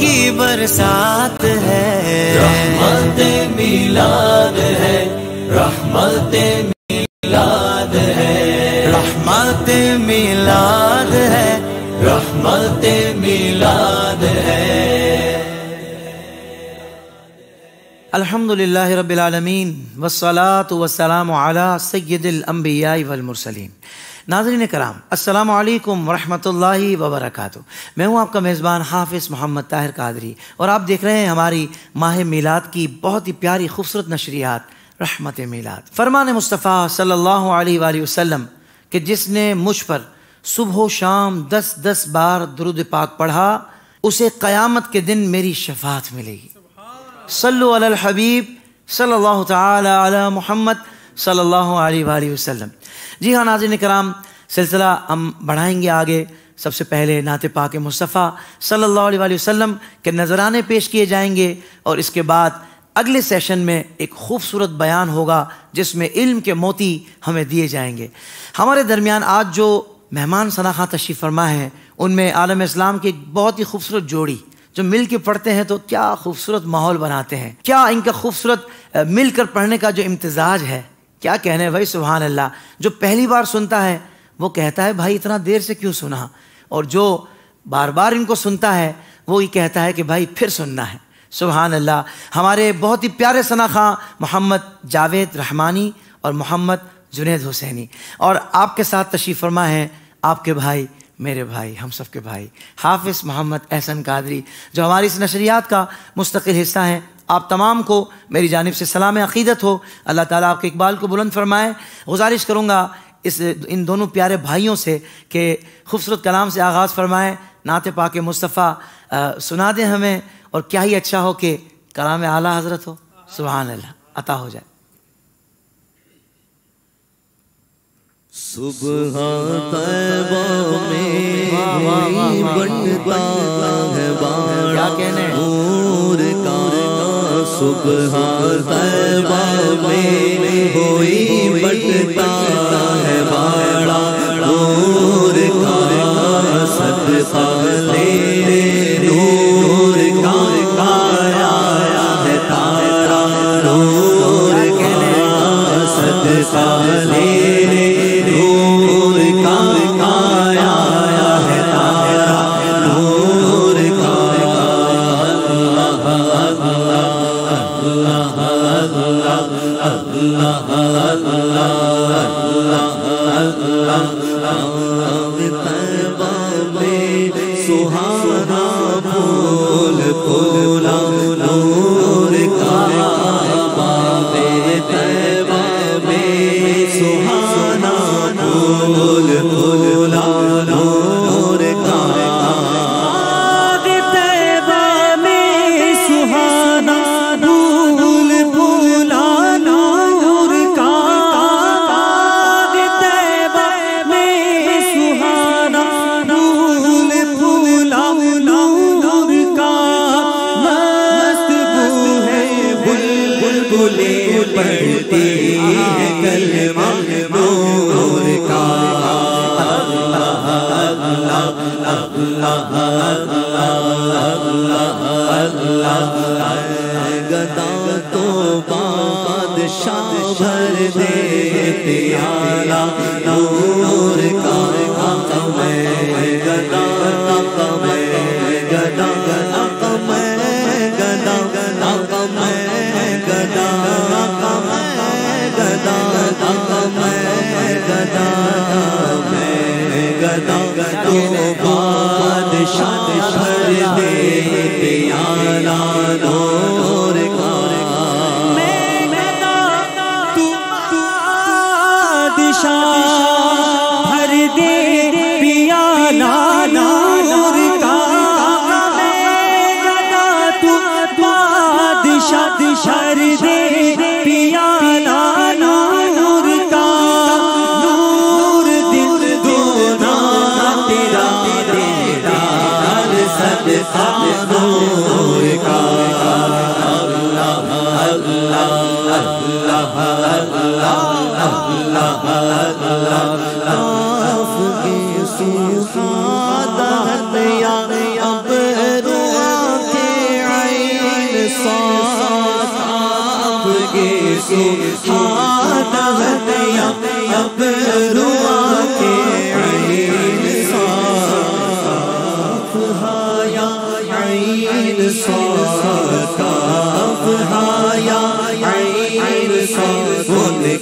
की बरसात है रहमत मिलाद है रहमत मिलाद है रहमत मिलाद है रहमत मिलाद है अल्हम्दुलिल्लाह रब्बिल आलमीन वस्सलातु वस्सलामु अला सय्यिदिल अंबियाई वल मुरसलीन नाजरीन कराम अस्सलाम वालेकुम रहमतुल्लाहि व मैं हूं आपका मेज़बान हाफिज़ मोहम्मद ताहिर कादरी और आप देख रहे हैं हमारी माह मिलाद की बहुत ही प्यारी खूबसूरत नशरियात रहमत मिलाद फरमान मुस्तफ़ा सल्लल्लाहु अलैहि वसल्लम कि जिसने मुझ पर सुबह शाम दस दस बार दरुद पाक पढ़ा उसे क़यामत के दिन मेरी शफात मिलेगी सल्लु अलल हबीब सल्लल्लाहु ताला अला मोहम्मद सल्लल्लाहु अलैहि वसल्लम जी हाँ नाजिन कराम सिलसिला हम बढ़ाएंगे आगे सबसे पहले नात पाक मुस्तफ़ा सल्लल्लाहु अलैहि वसल्लम के नजराने पेश किए जाएंगे और इसके बाद अगले सेशन में एक खूबसूरत बयान होगा जिसमें इल्म के मोती हमें दिए जाएंगे हमारे दरमियान आज जो मेहमान सनाखा तशीफ फरमा है उनमें आलम इस्लाम की एक बहुत ही खूबसूरत जोड़ी जो मिल के पढ़ते हैं तो क्या खूबसूरत माहौल बनाते हैं क्या इनका खूबसूरत मिलकर पढ़ने का जो इम्तजाज है क्या कहने भाई सुबहान अल्लाह जो पहली बार सुनता है वो कहता है भाई इतना देर से क्यों सुना और जो बार बार इनको सुनता है वो ये कहता है कि भाई फिर सुनना है सुबहान अल्लाह हमारे बहुत ही प्यारे सना खां मोहम्मद जावेद रहमानी और मोहम्मद जुनेद हुसैनी और आपके साथ तशीफ़ फरमा है आपके भाई मेरे भाई हम सब के भाई हाफिज़ मोहम्मद एहसन कादरी जो हमारी इस नशरियात का मुस्तकिल हिस्सा हैं आप तमाम को मेरी जानब से सलाम अकीदत हो अल्लाह ताला आपके इकबाल को बुलंद फरमाए गुजारिश करूँगा इस इन दोनों प्यारे भाइयों से कि खूबसूरत कलाम से आगाज़ फरमाएँ नात पाक मुस्तफ़ा सुना दें हमें और क्या ही अच्छा हो कि कलाम आला हज़रत हो सुबह अल्लाह अता हो जाए सुबह में बनता है बाड़ा नूर का सुबह तैबा में होई बटता है बाड़ा नूर का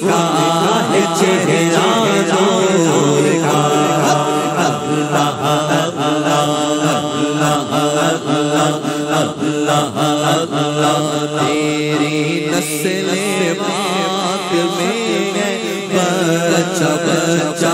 का है चेहरा नूर में बच्चा बच्चा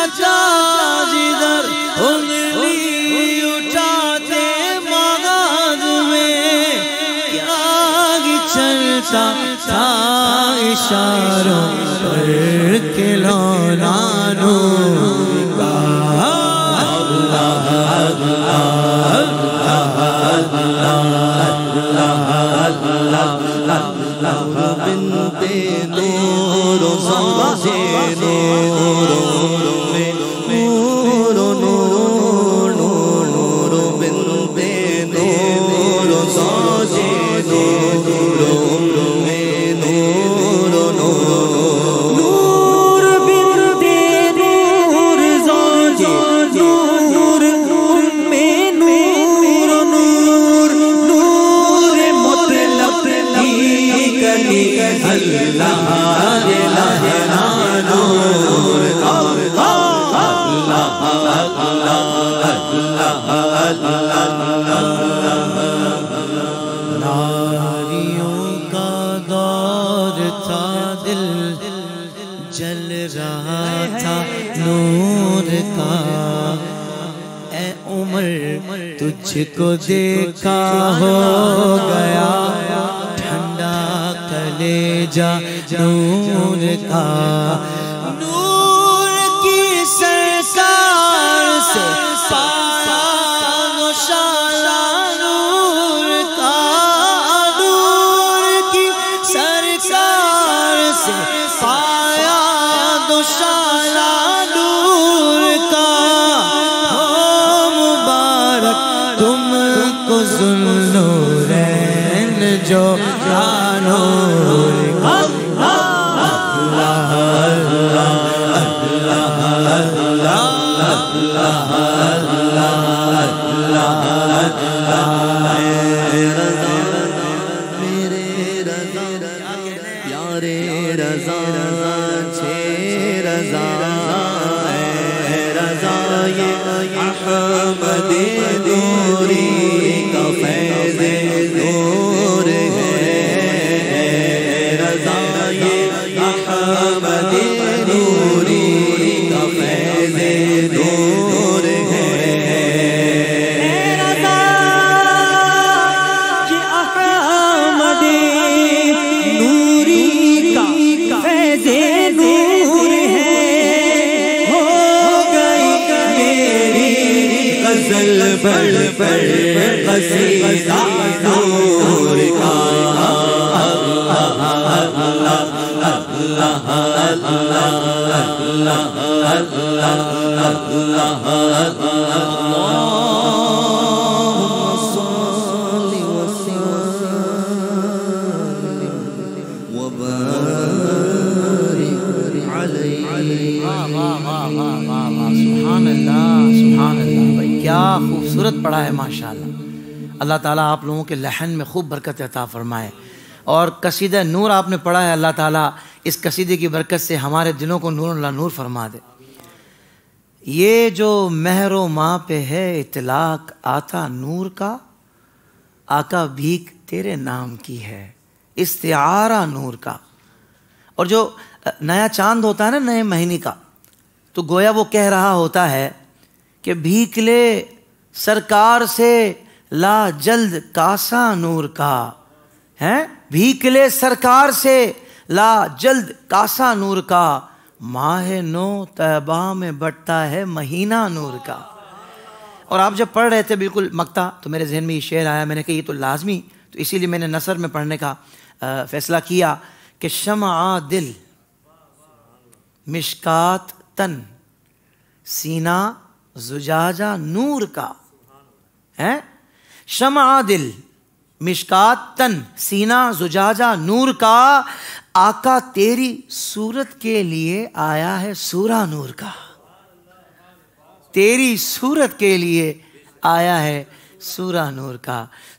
इधर उंगली उठाते मगाज में क्या चलता था इशारा तुझको देखा हो गया ठंडा कले जा का नूर की सरकार से पाया नौशाला का नूर की सरकार से पाया नौशाला क्या खूबसूरत पढ़ा है माशाल्लाह अल्लाह ताला आप लोगों के लहन में खूब बरकत अता फरमाए और कसीद नूर आपने पढ़ा है अल्लाह ताला इस कसीदे की बरकत से हमारे दिलों को नूर नूर फरमा दे ये जो महर माँ पे है इतलाक आता नूर का आका भीख तेरे नाम की है इस्तारा नूर का और जो नया चांद होता है ना नए महीने का तो गोया वो कह रहा होता है कि भीख ले सरकार से ला जल्द कासा नूर का है भीख ले सरकार से ला जल्द कासा नूर का माह नो तयबा में बढ़ता है महीना नूर का और आप जब पढ़ रहे थे बिल्कुल मक्ता तो मेरे जहन में ये शेर आया मैंने कहा ये तो लाजमी तो इसीलिए मैंने नसर में पढ़ने का फैसला किया कि शमा दिल मिशकात तन सीना जुजाजा नूर का है शमा दिल मिशकात तन सीना जुजाजा नूर का आका तेरी सूरत के लिए आया है सूरा नूर का तेरी सूरत के लिए आया है सूरा नूर का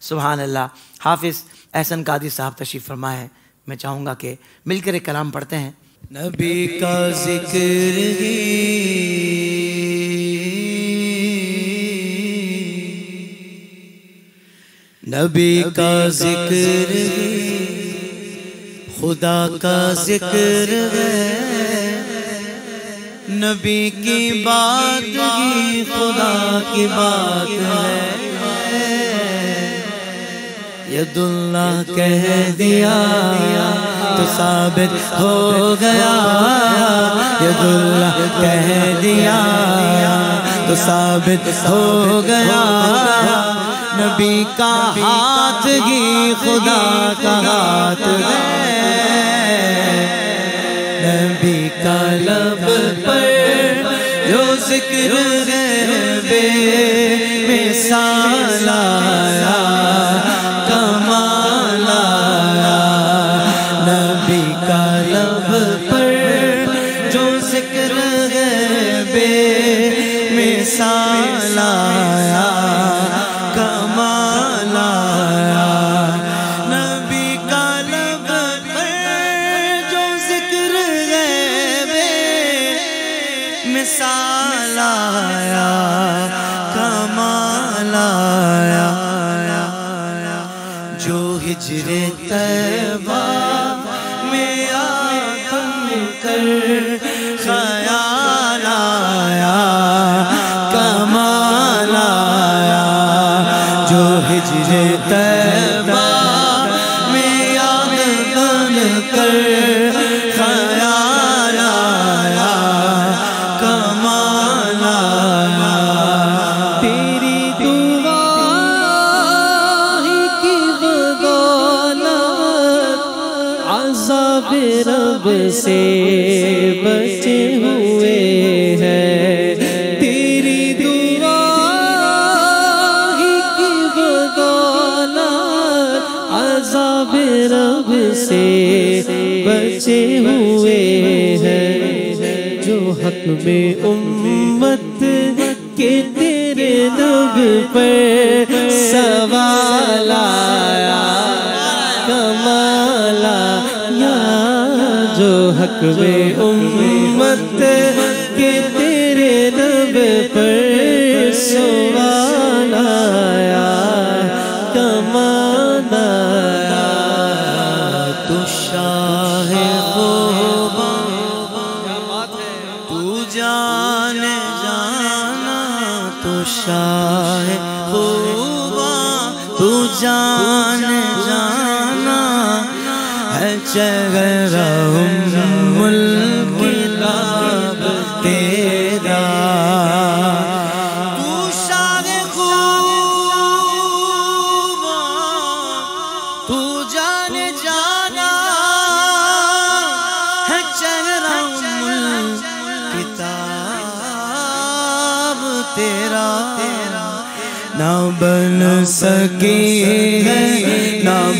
सुबहान अल्लाह हाफिज़ एहसन कादी साहब तशीफ फरमाए मैं चाहूँगा कि मिलकर एक कलाम पढ़ते हैं नबी का जिक्र नबी का जिक्र ही खुदा का जिक्र है नबी की बात ही खुदा की बात है यदुल्ला कह दिया तो साबित हो गया यदुल्ला कह दिया तो साबित हो गया नबी का हाथ ही खुदा का हाथ है नबी का लब पर जो जिक्र है बे मिसाल आया सालाया में उम्मत के तेरे लोग पर सवाला कमाला या जो हक में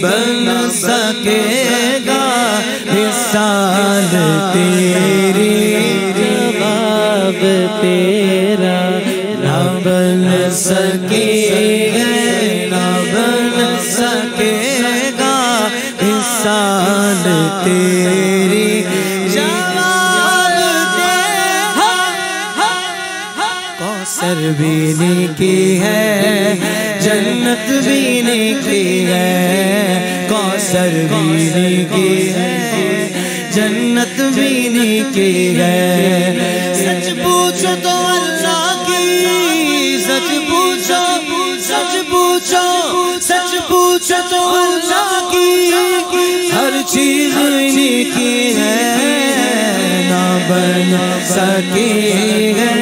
बन सकेगा हिसाल तेरी बाब तेरा न बन सके न बन सकेगा हिसाल तेरी जवाब की है जन्नत भी की है कौसर भी की है जन्नत भी की है सच पूछो तो अल्लाह की सच पूछो सच पूछो सच पूछो तो अल्लाह की हर चीज की है ना बन सके है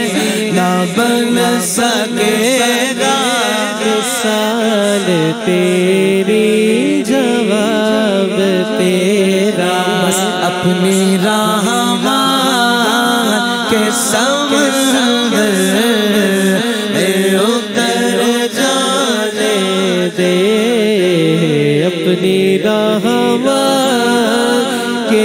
ना बन सके साल तेरी जवाब तेरा अपनी अपने के जाने दे अपनी रहमान के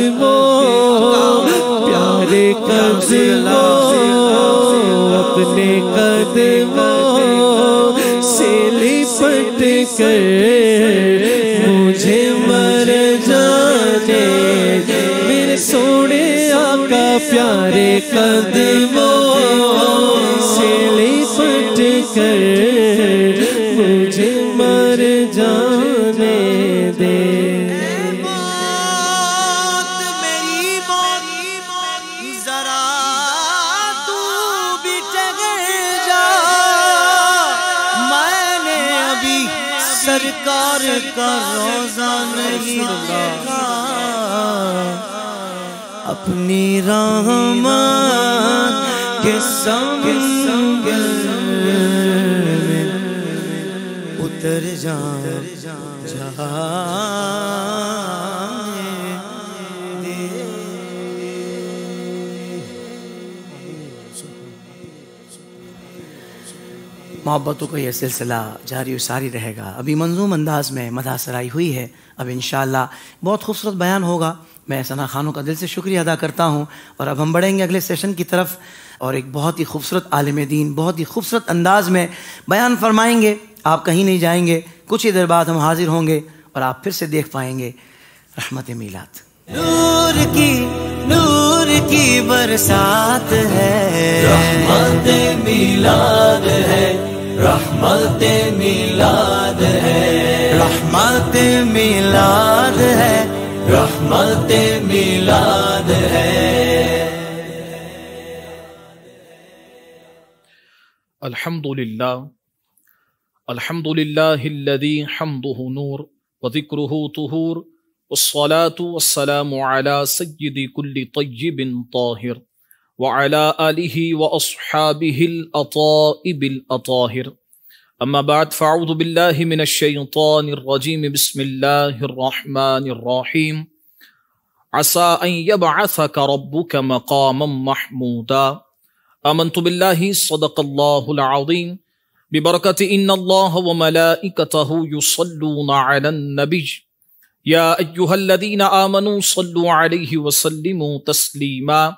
के अपनी राम के संग उतर जा मोहब्बतों का यह सिलसिला जारी सारी रहेगा अभी मंजूम अंदाज में मदा सराई हुई है अब इन बहुत खूबसूरत बयान होगा मैं सना खानों का दिल से शुक्रिया अदा करता हूँ और अब हम बढ़ेंगे अगले सेशन की तरफ और एक बहुत ही खूबसूरत आलम दीन बहुत ही खूबसूरत अंदाज में बयान फरमाएंगे आप कहीं नहीं जाएंगे कुछ ही देर बाद हम हाजिर होंगे और आप फिर से देख पाएंगे रहमत मीलात नूर की नूर की बरसात है रहमत मीलाद है रहमत मीलाद है रहमत मिलाद رحمت ميلاد ہے الحمد لله الحمد لله الذي حمده نور وذكره طهور والصلاة والسلام على سيد كل طيب طاهر وعلى آله وأصحابه الأطائب الأطاهر أما بعد فأعوذ بالله من الشيطان الرجيم بسم الله الرحمن الرحيم عسى أن يبعثك ربك مقاما محمودا آمنت بالله صدق الله العظيم ببركة إن الله وملائكته يصلون على النبي يا أيها الذين آمنوا صلوا عليه وسلموا تسليما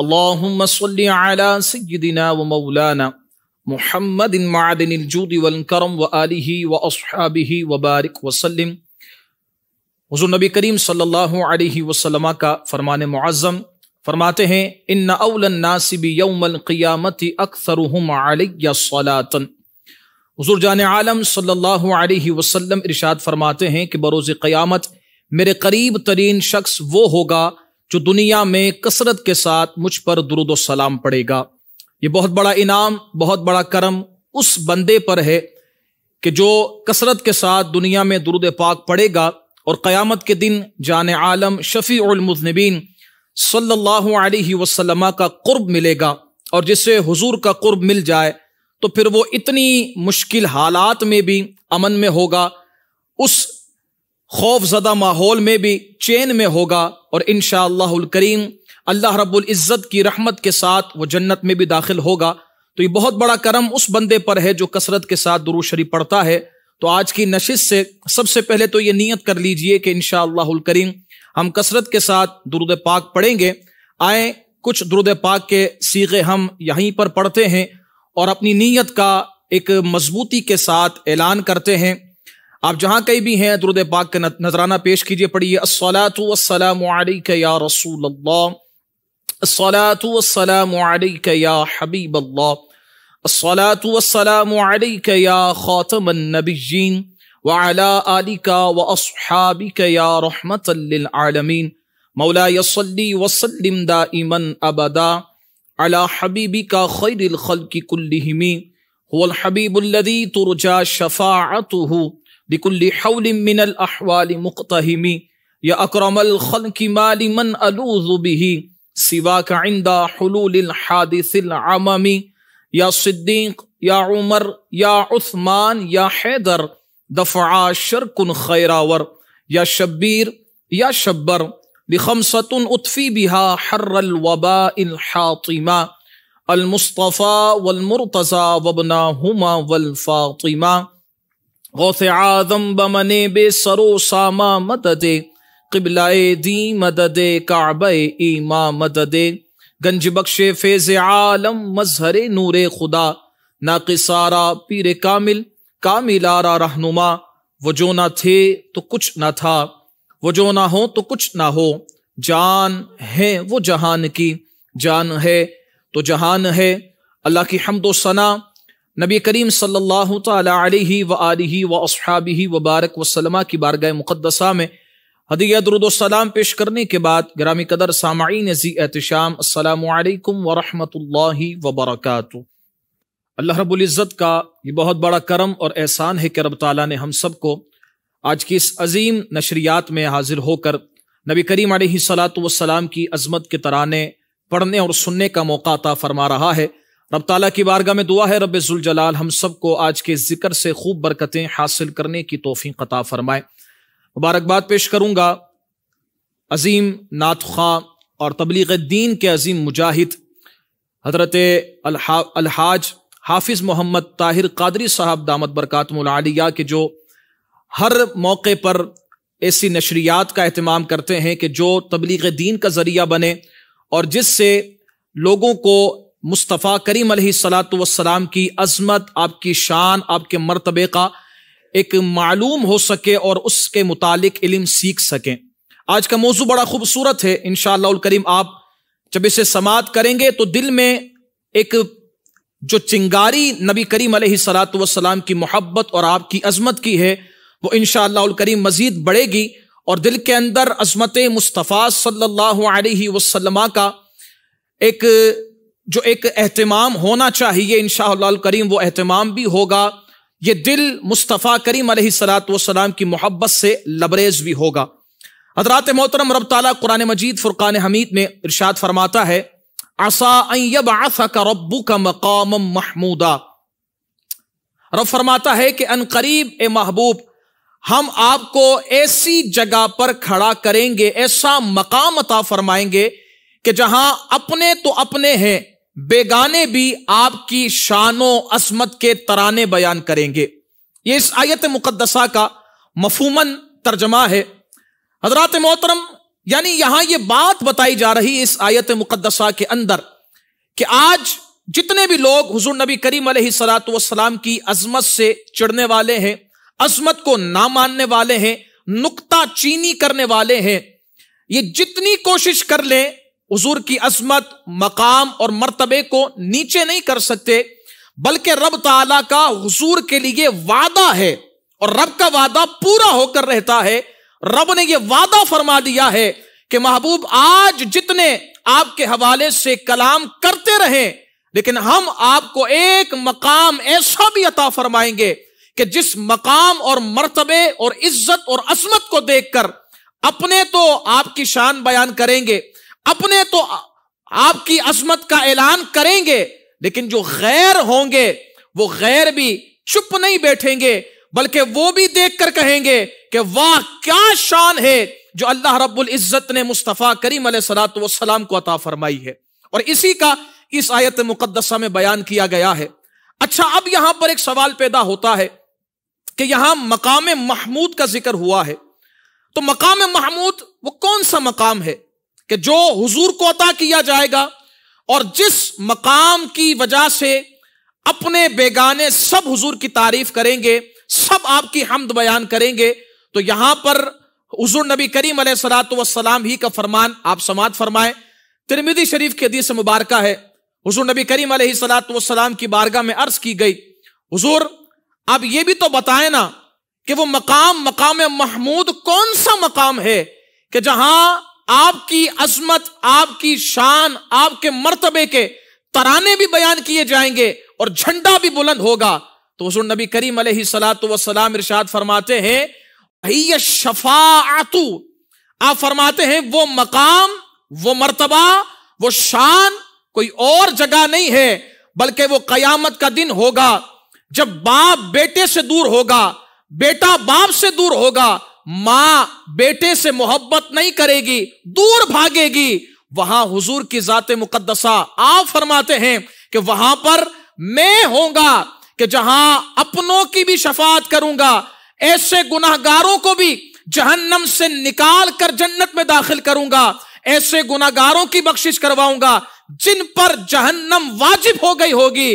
اللهم صل على سيدنا ومولانا मोहम्मद मादनजूदलकरम व आलि व असहाबी व बारिक वसलम हजूर नबी करीम सल्लल्लाहु अलैहि वसल्लम का फरमान मुआज़म फरमाते हैं इन अवलनासिबी यौमलक़ियामत अक्सर सलातन हजूर जान आलम सल्लल्लाहु अलैहि वसल्लम इरशाद फरमाते हैं कि बरोज़ क़यामत मेरे करीब तरीन शख्स वो होगा जो दुनिया में कसरत के साथ मुझ पर दुरुद सलाम पड़ेगा ये बहुत बड़ा इनाम बहुत बड़ा करम उस बंदे पर है कि जो कसरत के साथ दुनिया में दुरुद पाक पड़ेगा और क़यामत के दिन जान आलम शफ़ीमजनबीन सल्लल्लाहु अलैहि वसल्लम का कुर्ब मिलेगा और जिससे हुजूर का कुर्ब मिल जाए तो फिर वो इतनी मुश्किल हालात में भी अमन में होगा उस खौफजदा माहौल में भी चैन में होगा और इन करीम अल्लाह रब्बुल इज़्ज़त की रहमत के साथ वो जन्नत में भी दाखिल होगा तो ये बहुत बड़ा करम उस बंदे पर है जो कसरत के साथ दुरू शरीफ पढ़ता है तो आज की नशिश से सबसे पहले तो ये नीयत कर लीजिए कि इन करीम हम कसरत के साथ दुरुद पाक पढ़ेंगे आए कुछ दुरुद पाक के सीगे हम यहीं पर पढ़ते हैं और अपनी नीयत का एक मजबूती के साथ ऐलान करते हैं आप जहाँ कहीं भी हैं दुरुद पाक का नजराना पेश कीजिए पढ़िए असलात वसलाम या रसूल अल्लाह सलातमक या हबीब सलातमक या ख़ातमनबीन वाला आलिका व असहाबिक या रहमतमीन मौला यसली वसलम दाइमन अबदा अला हबीबी का खैरखल की कुल्लिमी हबीबुल्लदी तुरजा शफ़ात बिकुल्ली हौलमिनल अहवाल मुख्तमी या अक्रमल खल की मालिमन अलूज़ुबिही सिवा का आइंदा हलूलहादिसमी या सिद्दीक या उमर या उस्मान या हैदर दफ़ा शरकुन खैरावर या शब्बीर या शब्बर लिखमसतन उत्फ़ी बिहा हर्रल वबा हातिमा अलमुस्तफ़ा वलमरतज़ा वबना हुमा वलफ़ातिमा गौस आज़म बमने बे सरो सामा मददे किबलाए दी मदद काब ईमा मदद गंज बख्शे फेज आलम मजहर नूर खुदा ना सारा पीर कामिल कामिल कामिलारा रहनुमा वो जो ना थे तो कुछ ना था वो जो ना हो तो कुछ ना हो जान है वो जहान की जान है तो जहान है अल्लाह की हमदो सना नबी करीम सल्लल्लाहु अलैहि व आलिही व असहाबी वबारक वसलमा की बारगाह मुक़दसा में हदिया रुदोसलाम पेश करने के बाद ग्रामी कदर सामाइन जी एहतम अल्लाम वरम वबरक अल्लाह रबुल्ज़त का ये बहुत बड़ा करम और एहसान है कि रब ताली ने हम सबको आज की इस अजीम नशरियात में हाजिर होकर नबी करीम सलाम की अजमत के तराने पढ़ने और सुनने का मौका अता फरमा रहा है रब ताला की बारगाह में दुआ है रब हम सबको आज के जिक्र से खूब बरकतें हासिल करने की तोफ़ी कता फ़रमाएँ मुबारकबाद पेश करूंगा अजीम नात खां और तबलीग दीन के अजीम मुजाहिद हजरत अलहाज हाफिज़ मोहम्मद ताहिर कादरी साहब दामद बरकातमिया के जो हर मौके पर ऐसी नशरियात का अहतमाम करते हैं कि जो तबलीग दीन का ज़रिया बने और जिससे लोगों को मुस्तफ़ा करीम सलात वसलाम की अजमत आपकी शान आपके मरतबे का एक मालूम हो सके और उसके मुतालिक इल्म सीख सकें आज का मौजू बड़ा खूबसूरत है इन करीम आप जब इसे समात करेंगे तो दिल में एक जो चिंगारी नबी करीम सलात वसलाम की मोहब्बत और आपकी अजमत की है वो इन करीम मजीद बढ़ेगी और दिल के अंदर अजमत मुस्तफ़ा सल्लल्लाहु अलैहि वसल्लम का एक जो एक अहतमाम होना चाहिए इन करीम वो अहतमाम भी होगा ये दिल मुस्तफ़ा करीम सलाम की मोहब्बत से लबरेज भी होगा हजरात मोहतरम रब तला कुरान मजीद फुरकान हमीद में इर्शाद फरमाता है आसा का रब्बू का मकाम महमूदा रब फरमाता है कि अन करीब ए महबूब हम आपको ऐसी जगह पर खड़ा करेंगे ऐसा मकाम अता फरमाएंगे कि जहां अपने तो अपने हैं बेगाने भी आपकी शानो असमत के तराने बयान करेंगे ये इस आयत मुकदसा का मफूमन तर्जमा है हजरत मोहतरम यानी यहां यह बात बताई जा रही है इस आयत मुकदसा के अंदर कि आज जितने भी लोग हुजूर नबी करीम सलाम की अजमत से चिड़ने वाले हैं अजमत को ना मानने वाले हैं नुकता चीनी करने वाले हैं ये जितनी कोशिश कर लें हजूर की अजमत मकाम और मरतबे को नीचे नहीं कर सकते बल्कि रब ताला का हजूर के लिए वादा है और रब का वादा पूरा होकर रहता है रब ने यह वादा फरमा दिया है कि महबूब आज जितने आपके हवाले से कलाम करते रहे लेकिन हम आपको एक मकाम ऐसा भी अता फरमाएंगे कि जिस मकाम और मर्तबे और इज्जत और असमत को देखकर अपने तो आपकी शान बयान करेंगे अपने तो आपकी अजमत का ऐलान करेंगे लेकिन जो गैर होंगे वो गैर भी चुप नहीं बैठेंगे बल्कि वो भी देखकर कहेंगे कि वाह क्या शान है जो अल्लाह रब्बुल इज़्ज़त ने मुस्तफ़ा करीम सलाम को अता फरमाई है और इसी का इस आयत मुकदसा में बयान किया गया है अच्छा अब यहां पर एक सवाल पैदा होता है कि यहां मकाम महमूद का जिक्र हुआ है तो मकाम महमूद वो कौन सा मकाम है कि जो हुजूर को अता किया जाएगा और जिस मकाम की वजह से अपने बेगाने सब हुजूर की तारीफ करेंगे सब आपकी हमद बयान करेंगे तो यहां पर हजूर नबी करीम सलाम ही का फरमान आप समात फरमाए तिरमिदी शरीफ की हदीस मुबारक है हजूर नबी करीम सलाम की बारगाह में अर्ज की गई हजूर आप ये भी तो बताए ना कि वो मकाम मकाम महमूद कौन सा मकाम है कि जहां आपकी अजमत आपकी शान आपके मर्तबे के तराने भी बयान किए जाएंगे और झंडा भी बुलंद होगा तो हजूर नबी करीम सलात वसलाम इरशाद फरमाते हैं शफातू आप फरमाते हैं वो मकाम वो मर्तबा वो शान कोई और जगह नहीं है बल्कि वो कयामत का दिन होगा जब बाप बेटे से दूर होगा बेटा बाप से दूर होगा मां बेटे से मोहब्बत नहीं करेगी दूर भागेगी वहां हुजूर की जात मुकदसा आप फरमाते हैं कि वहां पर मैं होगा कि जहां अपनों की भी शफात करूंगा ऐसे गुनाहगारों को भी जहन्नम से निकाल कर जन्नत में दाखिल करूंगा ऐसे गुनागारों की बख्शिश करवाऊंगा जिन पर जहन्नम वाजिब हो गई होगी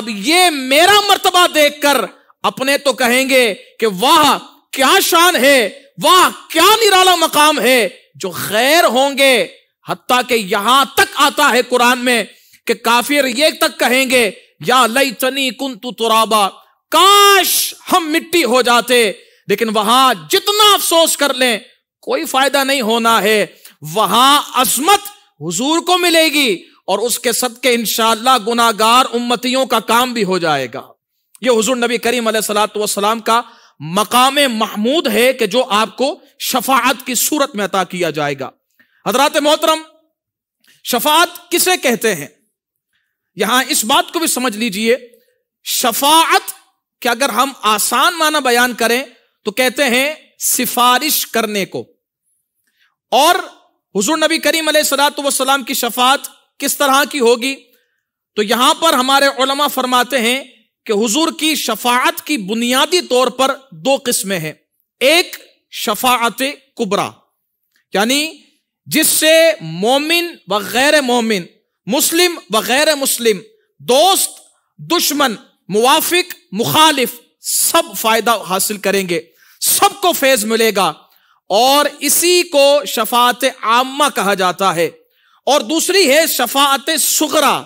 अब ये मेरा मर्तबा देखकर अपने तो कहेंगे कि वाह क्या शान है वाह क्या निराला मकाम है जो खैर होंगे हत्ता के यहां तक आता है कुरान में कि काफिर ये तक कहेंगे या लई चनी कुंतु तुराबा काश हम मिट्टी हो जाते लेकिन वहां जितना अफसोस कर लें कोई फायदा नहीं होना है वहां अजमत हुजूर को मिलेगी और उसके सदके इंशाला गुनागार उम्मतियों का काम भी हो जाएगा ये हुजूर नबी करीम सलाम का मकाम महमूद है कि जो आपको शफात की सूरत में अता किया जाएगा हजरात मोहतरम शफात किसे कहते हैं यहां इस बात को भी समझ लीजिए शफात कि अगर हम आसान माना बयान करें तो कहते हैं सिफारिश करने को और हुजूर नबी करीम सलात वसलाम की शफात किस तरह की होगी तो यहां पर हमारे उलमा फरमाते हैं कि हुजूर की शफात की बुनियादी तौर पर दो किस्में हैं एक शफात कुबरा यानी जिससे मोमिन व गैर मोमिन मुस्लिम व गैर मुस्लिम दोस्त दुश्मन मुआफिक मुखालिफ सब फायदा हासिल करेंगे सबको फैज मिलेगा और इसी को शफात आमा कहा जाता है और दूसरी है शफात सुगरा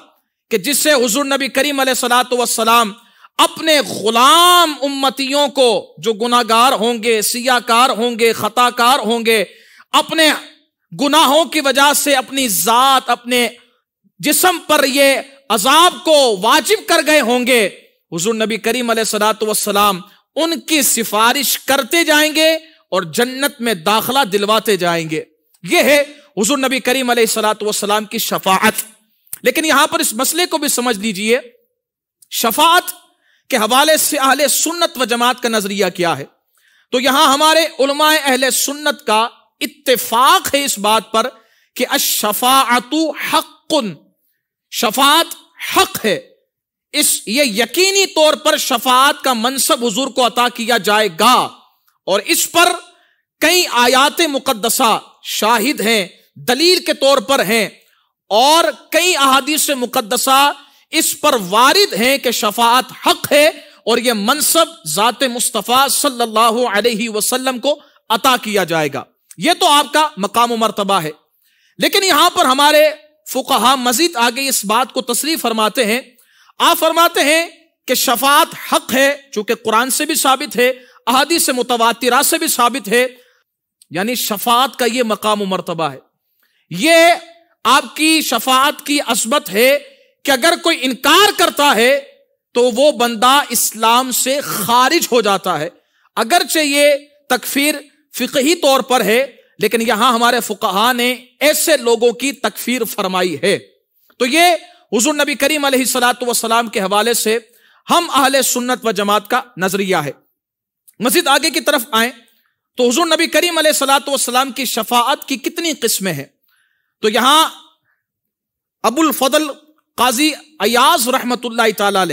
कि जिससे हजूर नबी करीम सलात वसलाम अपने गुलाम उम्मतियों को जो गुनागार होंगे सियाकार होंगे खताकार होंगे अपने गुनाहों की वजह से अपनी जात अपने जिसम पर ये अजाब को वाजिब कर गए होंगे हजूर नबी करीम सलाम उनकी सिफारिश करते जाएंगे और जन्नत में दाखला दिलवाते जाएंगे यह है हजूर नबी करीम सलाम की शफात लेकिन यहां पर इस मसले को भी समझ लीजिए शफात के हवाले से अहले सुन्नत व जमात का नजरिया क्या है तो यहां हमारे उलमाए अहले सुन्नत का इत्तेफाक है इस बात पर कि अशफातु हक्कुन शफात हक है इस ये यकीनी तौर पर शफात का मनसब हजूर को अता किया जाएगा और इस पर कई आयात मुकदसा शाहिद हैं दलील के तौर पर हैं और कई अहादीस मुकदसा इस पर वारिद हैं कि शफात हक है और यह मनसब जाते मुस्तफ़ा सल्लल्लाहु अलैहि वसल्लम को अता किया जाएगा यह तो आपका मकाम मरतबा है लेकिन यहां पर हमारे फुकहा मजीद आगे इस बात को तस्री फरमाते हैं आप फरमाते हैं कि शफात हक है चूंकि कुरान से भी साबित है अहदी से मुतवातिरा से भी साबित है यानी शफात का यह मकाम मरतबा है यह आपकी शफात की असबत है कि अगर कोई इनकार करता है तो वो बंदा इस्लाम से खारिज हो जाता है अगरचे ये तकफीर फ़िकही तौर पर है लेकिन यहां हमारे फुकाहा ने ऐसे लोगों की तकफीर फरमाई है तो ये हजूर नबी करीम सलाम के हवाले से हम अहल सुन्नत व जमात का नजरिया है मजीद आगे की तरफ आए तो हजूर नबी करीम सलाम की शफात की कितनी किस्में हैं तो यहां अबुल फदल काजी अयाज रहमत ताले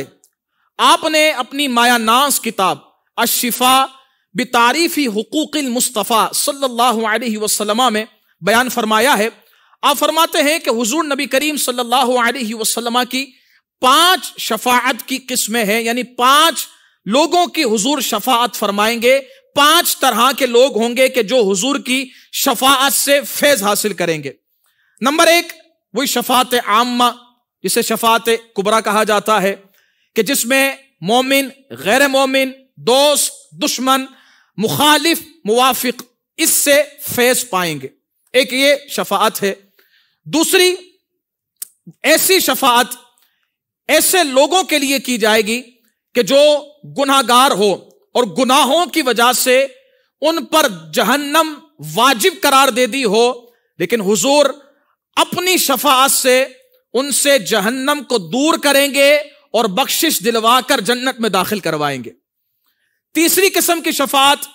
आपने अपनी माया नास किताब अशिफा बितारीफी हकूक़िल मुस्तफ़ा सल्लल्लाहु अलैहि वसल्लम में बयान फरमाया है आप फरमाते हैं कि हुजूर नबी करीम सल्लल्लाहु अलैहि वसल्लम की पांच शफात की किस्में हैं यानी पांच लोगों की हुजूर शफात फरमाएंगे पांच तरह के लोग होंगे कि जो हुजूर की शफात से फैज हासिल करेंगे नंबर एक वही शफात आमा इसे शफात कुबरा कहा जाता है कि जिसमें मोमिन गैर मोमिन दोस्त दुश्मन मुखालिफ मुआफिक इससे फैस पाएंगे एक ये शफात है दूसरी ऐसी शफात ऐसे लोगों के लिए की जाएगी कि जो गुनागार हो और गुनाहों की वजह से उन पर जहन्नम वाजिब करार दे दी हो लेकिन हुजूर अपनी शफात से उनसे जहन्नम को दूर करेंगे और बख्शिश दिलवाकर जन्नत में दाखिल करवाएंगे तीसरी किस्म की शफात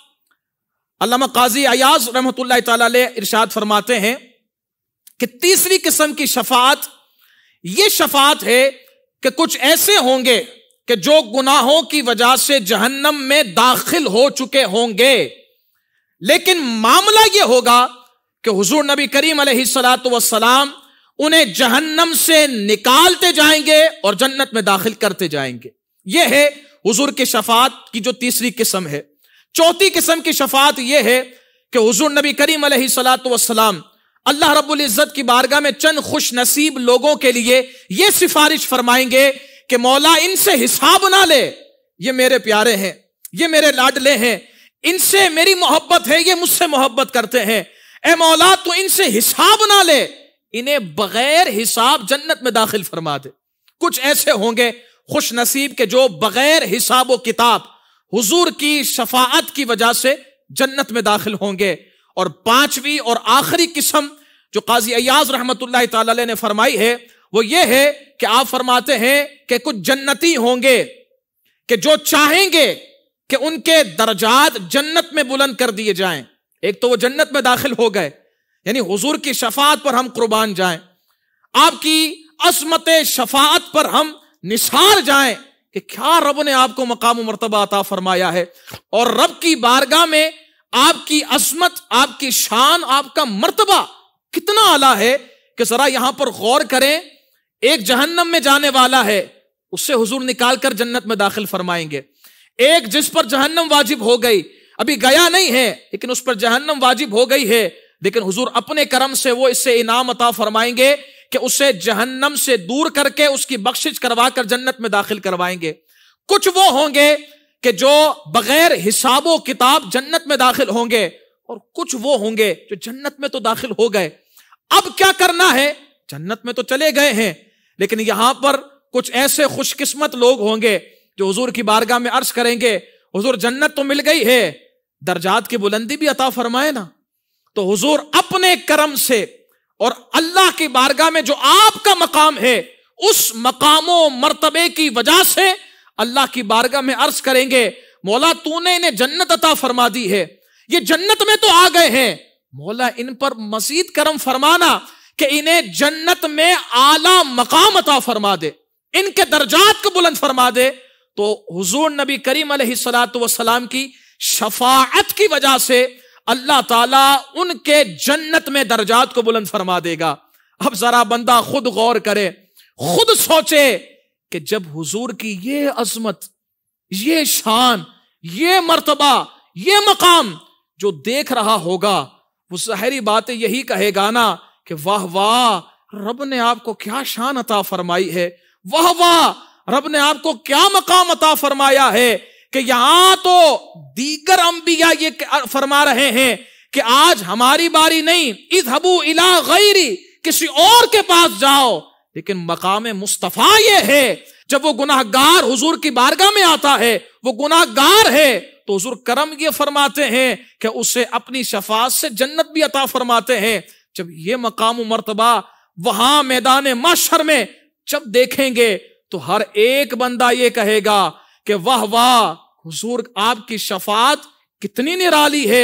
अल्लामा काजी अयाज रहमत इरशाद फरमाते हैं कि तीसरी किस्म की शफात यह शफात है कि कुछ ऐसे होंगे कि जो गुनाहों की वजह से जहन्नम में दाखिल हो चुके होंगे लेकिन मामला यह होगा कि हुजूर नबी करीम सलात वसलाम उन्हें जहन्नम से निकालते जाएंगे और जन्नत में दाखिल करते जाएंगे यह है हुजूर की शफात की जो तीसरी किस्म है चौथी किस्म की शफात यह है कि हुजूर नबी करीम सलाम अल्लाह रब्बुल इज़्ज़त की बारगाह में चंद खुश नसीब लोगों के लिए यह सिफारिश फरमाएंगे कि मौला इनसे हिसाब ना ले ये मेरे प्यारे हैं ये मेरे लाडले हैं इनसे मेरी मोहब्बत है ये मुझसे मोहब्बत करते हैं ए मौला तो इनसे हिसाब ना ले इन्हें बगैर हिसाब जन्नत में दाखिल फरमा दे कुछ ऐसे होंगे खुश नसीब के जो बगैर हिसाब व किताब हुजूर की शफात की वजह से जन्नत में दाखिल होंगे और पांचवी और आखिरी किस्म जो काजी अयाज रहमत ने फरमाई है वो ये है कि आप फरमाते हैं कि कुछ जन्नती होंगे कि जो चाहेंगे कि उनके दर्जात जन्नत में बुलंद कर दिए जाएं एक तो वो जन्नत में दाखिल हो गए यानी हुजूर की शफात पर हम कुर्बान जाएं आपकी असमत शफात पर हम निशार जाएं कि क्या रब ने आपको मकाम मरतबा अता फरमाया है और रब की बारगाह में आपकी असमत आपकी शान आपका मरतबा कितना आला है कि जरा यहां पर गौर करें एक जहन्नम में जाने वाला है उससे हुजूर निकाल कर जन्नत में दाखिल फरमाएंगे एक जिस पर जहन्नम वाजिब हो गई अभी गया नहीं है लेकिन उस पर जहन्नम वाजिब हो गई है लेकिन हुजूर अपने करम से वो इससे इनाम अता फरमाएंगे कि उसे जहन्नम से दूर करके उसकी बख्शिश करवा कर जन्नत में दाखिल करवाएंगे कुछ वो होंगे कि जो बगैर हिसाबो किताब जन्नत में दाखिल होंगे और कुछ वो होंगे जो जन्नत में तो दाखिल हो गए अब क्या करना है जन्नत में तो चले गए हैं लेकिन यहां पर कुछ ऐसे खुशकिस्मत लोग होंगे जो हजूर की बारगाह में अर्ज करेंगे हजूर जन्नत तो मिल गई है दर्जात की बुलंदी भी अता फरमाए ना तो हुजूर अपने कर्म से और अल्लाह की बारगाह में जो आपका मकाम है उस मकामो मर्तबे की वजह से अल्लाह की बारगाह में अर्ज करेंगे मौला तूने इन्हें जन्नत अता फरमा दी है ये जन्नत में तो आ गए हैं मौला इन पर मजीद करम फरमाना कि इन्हें जन्नत में आला मकाम अता फरमा दे इनके दर्जात को बुलंद फरमा दे तो हुजूर नबी करीम सलात वसलाम की शफात की वजह से अल्लाह ताला उनके जन्नत में दर्जात को बुलंद फरमा देगा अब जरा बंदा खुद गौर करे खुद सोचे कि जब हुजूर की ये अजमत ये शान ये मर्तबा ये मकाम जो देख रहा होगा वो जहरी बात यही कहेगा ना कि वाह वाह रब ने आपको क्या शान अता फरमाई है वाह वाह रब ने आपको क्या मकाम अता फरमाया है कि यहां तो दीगर अंबिया ये फरमा रहे हैं कि आज हमारी बारी नहीं इस हबू इला गैरी किसी और के पास जाओ लेकिन मकाम मुस्तफ़ा ये है जब वो गुनाहगार हुजूर की बारगाह में आता है वो गुनाहगार है तो हजूर करम ये फरमाते हैं कि उसे अपनी शफात से जन्नत भी अता फरमाते हैं जब ये मकाम मरतबा वहां मैदान मशर में जब देखेंगे तो हर एक बंदा ये कहेगा कि वाह वाह हुजूर आपकी शफात कितनी निराली है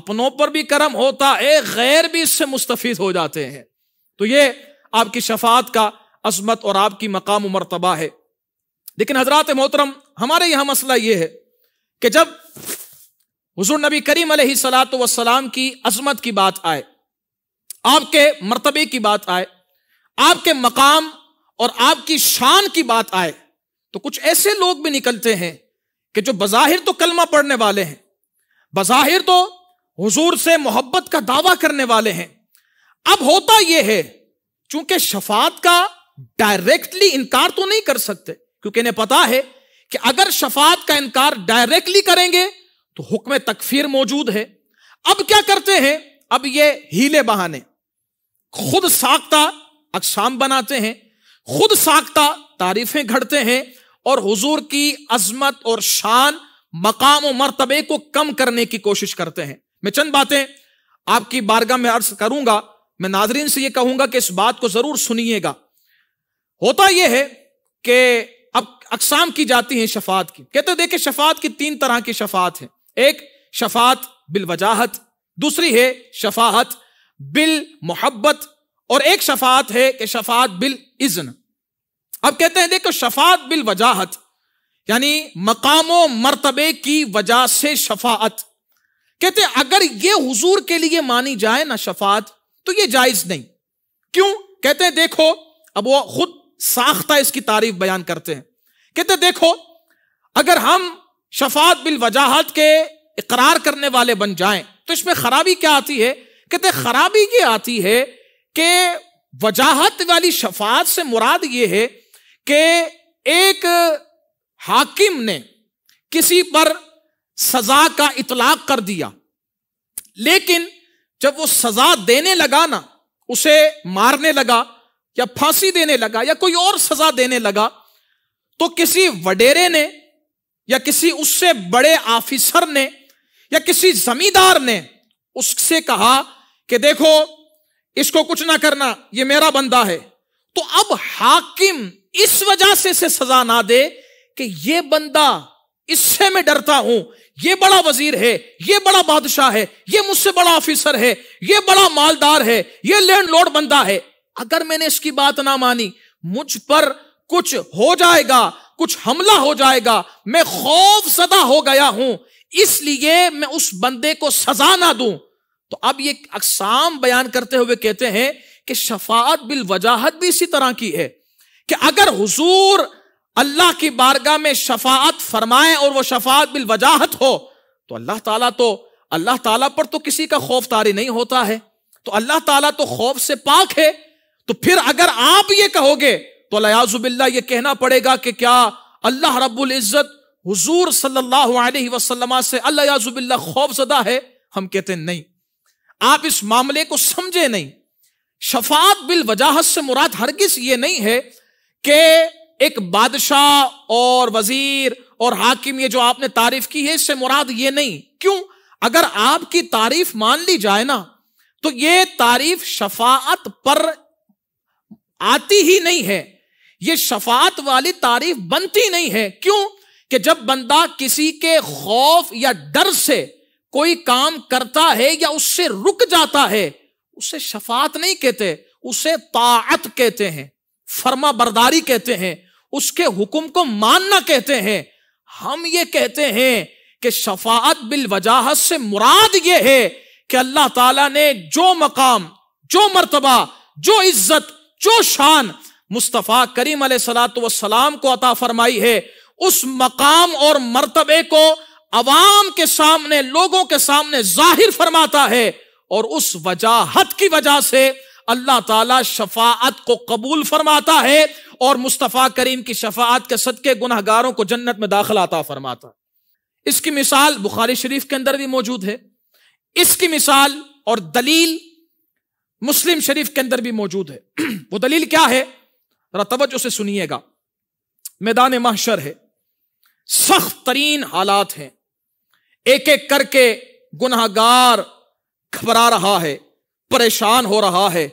अपनों पर भी करम होता है गैर भी इससे मुस्तफ़ हो जाते हैं तो ये आपकी शफात का अजमत और आपकी मकाम मरतबा है लेकिन हजरत मोहतरम हमारे यहां मसला ये है कि जब हजूर नबी करीम सलात वसलाम की अजमत की बात आए आपके मरतबे की बात आए आपके मकाम और आपकी शान की बात आए तो कुछ ऐसे लोग भी निकलते हैं कि जो बाहिर तो कलमा पढ़ने वाले हैं बज़ाहिर तो हुजूर से मोहब्बत का दावा करने वाले हैं अब होता यह है चूंकि शफात का डायरेक्टली इनकार तो नहीं कर सकते क्योंकि इन्हें पता है कि अगर शफात का इनकार डायरेक्टली करेंगे तो हुक्म तकफीर मौजूद है अब क्या करते हैं अब ये हीले बहाने खुद साख्ता अकसाम बनाते हैं खुद साख्ता तारीफें घड़ते हैं और हुजूर की अजमत और शान मकाम और मरतबे को कम करने की कोशिश करते हैं मैं चंद बातें आपकी बारगाह में अर्ज करूंगा मैं नाजरीन से यह कहूंगा कि इस बात को जरूर सुनिएगा होता यह है कि अब अकसाम की जाती है शफात की कहते हैं देखिए शफात की तीन तरह की शफात है एक शफात बिल वजाहत दूसरी है शफाहत बिल मोहब्बत और एक शफात है कि शफात बिल इज्न अब कहते हैं देखो शफात बिल वजाहत यानी मकामो मरतबे की वजह से शफात कहते हैं अगर ये हुजूर के लिए मानी जाए ना शफात तो ये जायज नहीं क्यों कहते हैं देखो अब वो खुद साख्ता इसकी तारीफ बयान करते हैं कहते हैं देखो अगर हम शफात बिल वजाहत के इकरार करने वाले बन जाएं तो इसमें खराबी क्या आती है कहते हैं खराबी ये आती है कि वजाहत वाली शफात से मुराद ये है कि एक हाकिम ने किसी पर सजा का इतलाक कर दिया लेकिन जब वो सजा देने लगा ना उसे मारने लगा या फांसी देने लगा या कोई और सजा देने लगा तो किसी वडेरे ने या किसी उससे बड़े ऑफिसर ने या किसी जमींदार ने उससे कहा कि देखो इसको कुछ ना करना ये मेरा बंदा है तो अब हाकिम इस वजह से इसे सजा ना दे कि ये बंदा इससे मैं डरता हूं ये बड़ा वजीर है ये बड़ा बादशाह है ये मुझसे बड़ा ऑफिसर है ये बड़ा मालदार है ये लैंड लोड बंदा है अगर मैंने इसकी बात ना मानी मुझ पर कुछ हो जाएगा कुछ हमला हो जाएगा मैं खौफ सदा हो गया हूं इसलिए मैं उस बंदे को सजा ना दूं तो अब ये अकसाम बयान करते हुए कहते हैं कि शफात बिल वजाहत भी इसी तरह की है कि अगर हुजूर अल्लाह की बारगाह में शफात फरमाए और वो शफात बिल वजाहत हो तो अल्लाह ताला तो अल्लाह ताला पर तो किसी का खौफ तारी नहीं होता है तो अल्लाह ताला तो खौफ से पाक है तो फिर अगर आप ये कहोगे तो लयाजुबिल्ला ये कहना पड़ेगा कि क्या अल्लाह रब्बुल इज़्ज़त हुजूर सल्लल्लाहु अलैहि वसल्लम से अल्लाह खौफ जदा है हम कहते नहीं आप इस मामले को समझे नहीं शफात बिल वजाहत से मुराद हरगिज ये नहीं है कि एक बादशाह और वजीर और हाकिम ये जो आपने तारीफ की है इससे मुराद ये नहीं क्यों अगर आपकी तारीफ मान ली जाए ना तो ये तारीफ शफात पर आती ही नहीं है ये शफात वाली तारीफ बनती नहीं है क्यों कि जब बंदा किसी के खौफ या डर से कोई काम करता है या उससे रुक जाता है उसे शफात नहीं कहते उसे ताअत कहते हैं फर्मा बरदारी कहते हैं उसके हुक्म को मानना कहते हैं हम ये कहते हैं कि शफात बिल वजाहत से मुराद ये है कि अल्लाह ताला ने जो मकाम जो मर्तबा जो इज्जत जो शान मुस्तफ़ा करीम सलाम को अता फरमाई है उस मकाम और मर्तबे को अवाम के सामने लोगों के सामने जाहिर फरमाता है और उस वजाहत की वजह से अल्लाह ताला शफात को कबूल फरमाता है और मुस्तफ़ा करीम की शफात के सदके गुनागारों को जन्नत में दाखिल आता फरमाता है इसकी मिसाल बुखारी शरीफ के अंदर भी मौजूद है इसकी मिसाल और दलील मुस्लिम शरीफ के अंदर भी मौजूद है वो दलील क्या है रतवज उसे सुनिएगा मैदान महशर है सख्त तरीन हालात हैं एक एक करके गुनहगार घबरा रहा है परेशान हो रहा है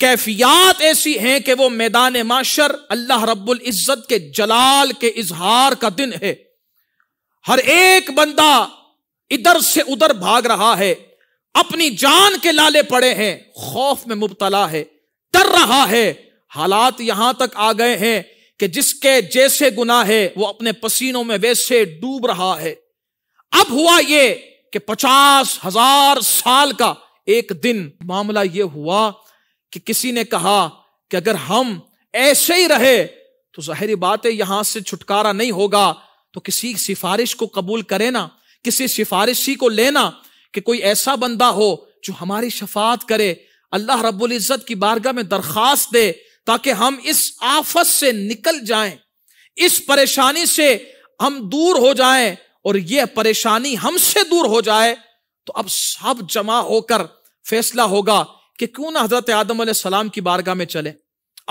कैफियात ऐसी हैं कि वो मैदान माशर अल्लाह रब्बुल इज़्ज़त के जलाल के इजहार का दिन है हर एक बंदा इधर से उधर भाग रहा है अपनी जान के लाले पड़े हैं खौफ में मुबतला है डर रहा है हालात यहां तक आ गए हैं कि जिसके जैसे गुना है वो अपने पसीनों में वैसे डूब रहा है अब हुआ ये कि पचास हजार साल का एक दिन मामला यह हुआ कि किसी ने कहा कि अगर हम ऐसे ही रहे तो जाहिर बात है यहां से छुटकारा नहीं होगा तो किसी सिफारिश को कबूल करे ना किसी सिफारिशी को लेना कि कोई ऐसा बंदा हो जो हमारी शफात करे अल्लाह रब्बुल इज़्ज़त की बारगाह में दरखास्त दे ताकि हम इस आफत से निकल जाएं इस परेशानी से हम दूर हो जाएं और यह परेशानी हमसे दूर हो जाए तो अब सब जमा होकर फैसला होगा कि क्यों ना हजरत आदम सलाम की बारगाह में चले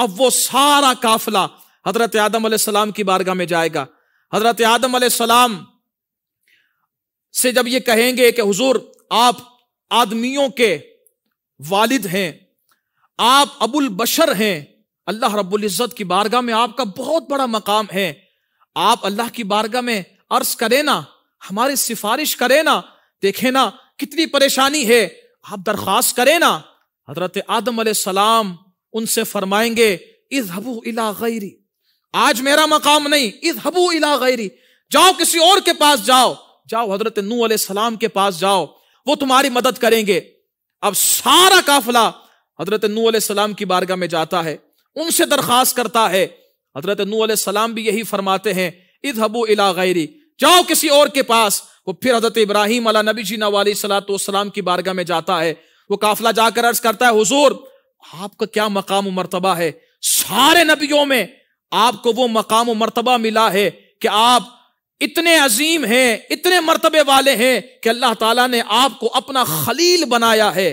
अब वो सारा काफिला हजरत आदम सलाम की बारगाह में जाएगा हजरत आदम सलाम से जब ये कहेंगे कि हुजूर आप आदमियों के वालिद हैं आप अबुल बशर हैं अल्लाह रब्बुल इज़्ज़त की बारगाह में आपका बहुत बड़ा मकाम है आप अल्लाह की बारगाह में अर्ज करें ना हमारी सिफारिश करें ना देखे ना कितनी परेशानी है आप दरख्वास्त करें ना हजरत आदम सलाम उनसे फरमाएंगे इस हबू इला गैरी आज मेरा मकाम नहीं इस हबू इला गैरी जाओ किसी और के पास जाओ जाओ हजरत नू सलाम के पास जाओ वो तुम्हारी मदद करेंगे अब सारा काफिला हजरत नू सलाम की बारगाह में जाता है उनसे दरख्वास्त करता है हजरत नू सलाम भी यही फरमाते हैं इज हबू इला गैरी जाओ किसी और के पास वो फिर हजरत इब्राहिम अला नबी जी नवाली सलातम की बारगाह में जाता है वो काफिला जाकर अर्ज करता है हुजूर आपका क्या मकाम मरतबा है सारे नबियों में आपको वो मकाम मरतबा मिला है कि आप इतने अजीम हैं इतने मरतबे वाले हैं कि अल्लाह ताला ने आपको अपना खलील बनाया है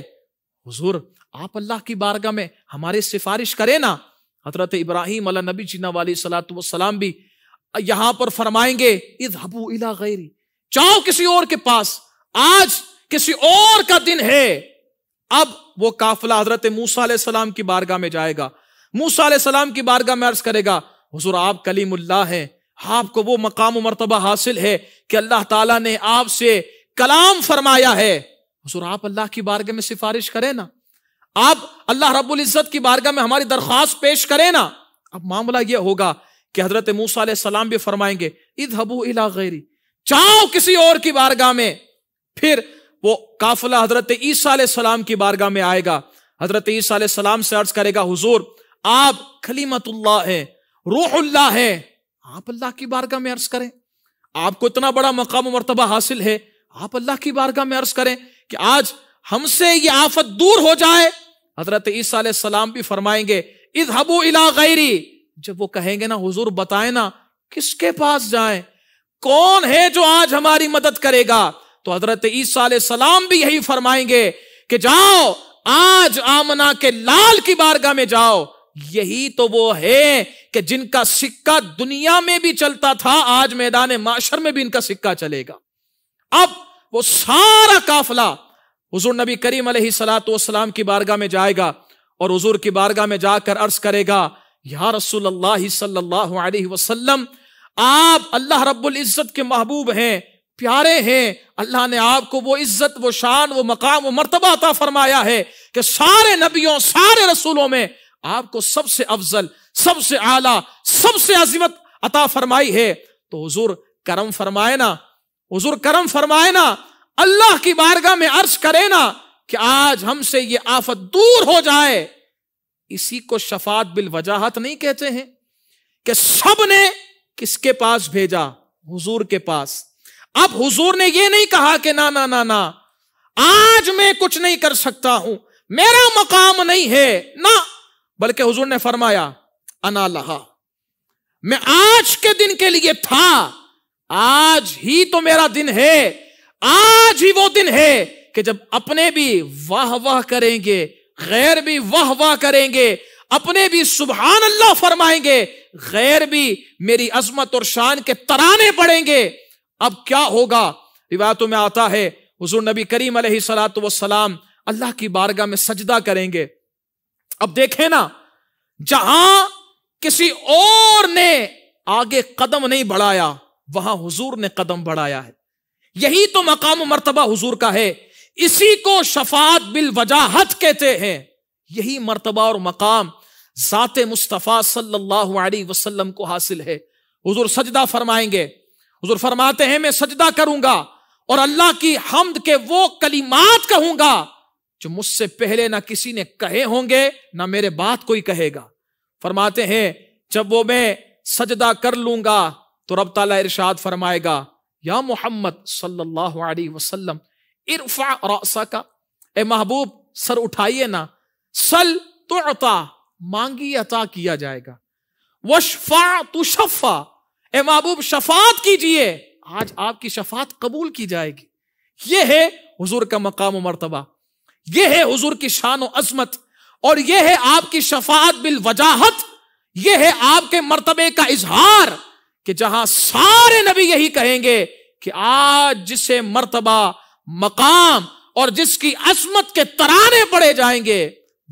हुजूर आप अल्लाह की बारगाह में हमारे सिफारिश करें ना हजरत इब्राहिम अला नबी जीना वाली सलात वाम भी यहां पर फरमाएंगे इधबू इला गैरी जाओ किसी और के पास आज किसी और का दिन है अब वो काफिला हजरत मूसा सलाम की बारगाह में जाएगा मूसा सलाम की बारगाह में अर्ज करेगा हजूर आप कलीमुल्ला हैं आपको वो मकाम मरतबा हासिल है कि अल्लाह ताला ने आपसे कलाम फरमाया है आप अल्लाह की बारगाह में सिफारिश करें ना आप अल्लाह रब्बुल इज़्ज़त की बारगाह में हमारी दरख्वास्त पेश करें ना अब मामला यह होगा कि हजरत मूसा सलाम भी फरमाएंगे इध हबू इला गैरी जाओ किसी और की बारगाह में फिर वो काफिला हजरत ईसा सलाम की बारगाह में आएगा हजरत ईसा सलाम से अर्ज करेगा हुजूर आप खलीमतुल्लाह है रूहुल्लाह है आप अल्लाह की बारगाह में अर्ज करें आपको इतना बड़ा मकाम मरतबा हासिल है आप अल्लाह की बारगाह में अर्ज करें कि आज हमसे ये आफत दूर हो जाए हजरत ईसा सलाम भी फरमाएंगे इज हबू इला गैरी जब वो कहेंगे ना हुजूर बताए ना किसके पास जाए कौन है जो आज हमारी मदद करेगा तो हजरत ईसा सलाम भी यही फरमाएंगे कि जाओ आज आमना के लाल की बारगाह में जाओ यही तो वो है कि जिनका सिक्का दुनिया में भी चलता था आज मैदान माशर में भी इनका सिक्का चलेगा अब वो सारा काफिला हजूर नबी करीम सलाम की बारगाह में जाएगा और हजूर की बारगाह में जाकर अर्ज करेगा या रसूल सल्लल्लाहु अलैहि वसल्लम आप अल्लाह रब्बुल इज़्ज़त के महबूब हैं प्यारे हैं अल्लाह ने आपको वो इज्जत वो शान वो मकाम वो मर्तबा अता फरमाया है कि सारे नबियों सारे रसूलों में आपको सबसे अफजल सबसे आला सबसे अजीमत अता फरमाई है तो हजूर करम फरमाए ना हजूर करम फरमाए ना अल्लाह की बारगाह में अर्ज करे ना कि आज हमसे ये आफत दूर हो जाए इसी को शफात बिल वजाहत नहीं कहते हैं कि सबने किसके पास भेजा हुजूर के पास अब हुजूर ने यह नहीं कहा कि ना ना ना ना आज मैं कुछ नहीं कर सकता हूं मेरा मकाम नहीं है ना बल्कि हुजूर ने फरमाया अना लहा मैं आज के दिन के लिए था आज ही तो मेरा दिन है आज ही वो दिन है कि जब अपने भी वाह वाह करेंगे गैर भी वाह वाह करेंगे अपने भी सुबहान अल्लाह फरमाएंगे गैर भी मेरी अजमत और शान के तराने पड़ेंगे अब क्या होगा रिवायतों में आता है हजूर नबी करीम सलात वसलाम अल्लाह की बारगाह में सजदा करेंगे अब देखे ना जहां किसी और ने आगे कदम नहीं बढ़ाया वहां हुजूर ने कदम बढ़ाया है यही तो मकाम मरतबा हुजूर का है इसी को शफात बिल वजाहत कहते हैं यही मरतबा और मकाम ज़ात मुस्तफ़ा सल्लल्लाहु अलैहि वसल्लम को हासिल है हुजूर सजदा फरमाएंगे हुजूर फरमाते हैं मैं सजदा करूंगा और अल्लाह की हमद के वो कलीमात कहूंगा जो मुझसे पहले ना किसी ने कहे होंगे ना मेरे बात कोई कहेगा फरमाते हैं जब वो मैं सजदा कर लूंगा तो रब ताला इरशाद फरमाएगा या मोहम्मद सल्लल्लाहु अलैहि वसल्लम इरफा रसा का ए महबूब सर उठाइए ना सल तो मांगी अता किया जाएगा वशफा तुशफा ए महबूब शफात कीजिए आज आपकी शफात कबूल की जाएगी यह है हुजूर का मकाम मरतबा यह है हुजूर की शान अजमत और यह है आपकी शफात बिल वजाहत यह है आपके मरतबे का इजहार कि जहां सारे नबी यही कहेंगे कि आज जिसे मरतबा मकाम और जिसकी असमत के तराने पड़े जाएंगे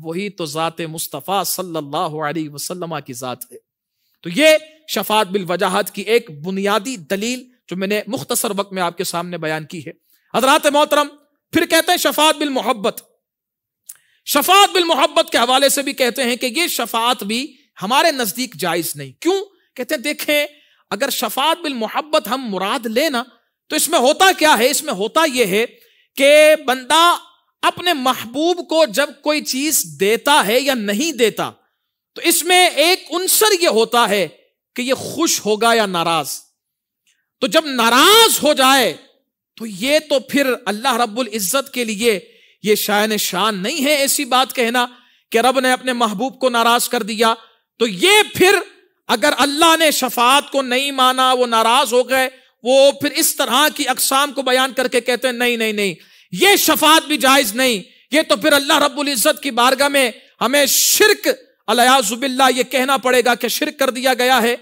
वही तो ज़ात मुस्तफ़ा सल्लल्लाहु अलैहि वसल्लम की ज़ात है तो ये शफात बिल वजाहत की एक बुनियादी दलील जो मैंने मुख्तसर वक्त में आपके सामने बयान की है हजरात मोहतरम फिर कहते हैं शफात बिल मोहब्बत शफात बिल मोहब्बत के हवाले से भी कहते हैं कि ये शफात भी हमारे नज़दीक जायज़ नहीं क्यों कहते हैं देखें अगर शफात बिल मोहब्बत हम मुराद लेना तो इसमें होता क्या है इसमें होता यह है कि बंदा अपने महबूब को जब कोई चीज देता है या नहीं देता तो इसमें एक उनसर यह होता है कि यह खुश होगा या नाराज तो जब नाराज हो जाए तो ये तो फिर अल्लाह रब्बुल इज़्ज़त के लिए यह शायन शान नहीं है ऐसी बात कहना कि रब ने अपने महबूब को नाराज कर दिया तो ये फिर अगर अल्लाह ने शफात को नहीं माना वो नाराज हो गए वो फिर इस तरह की अकसाम को बयान करके कहते हैं नहीं नहीं नहीं ये शफात भी जायज नहीं ये तो फिर अल्लाह रब्बुल इज़्ज़त की बारगाह में हमें शिरक अलयाजुबिल्ला ये कहना पड़ेगा कि शिरक कर दिया गया है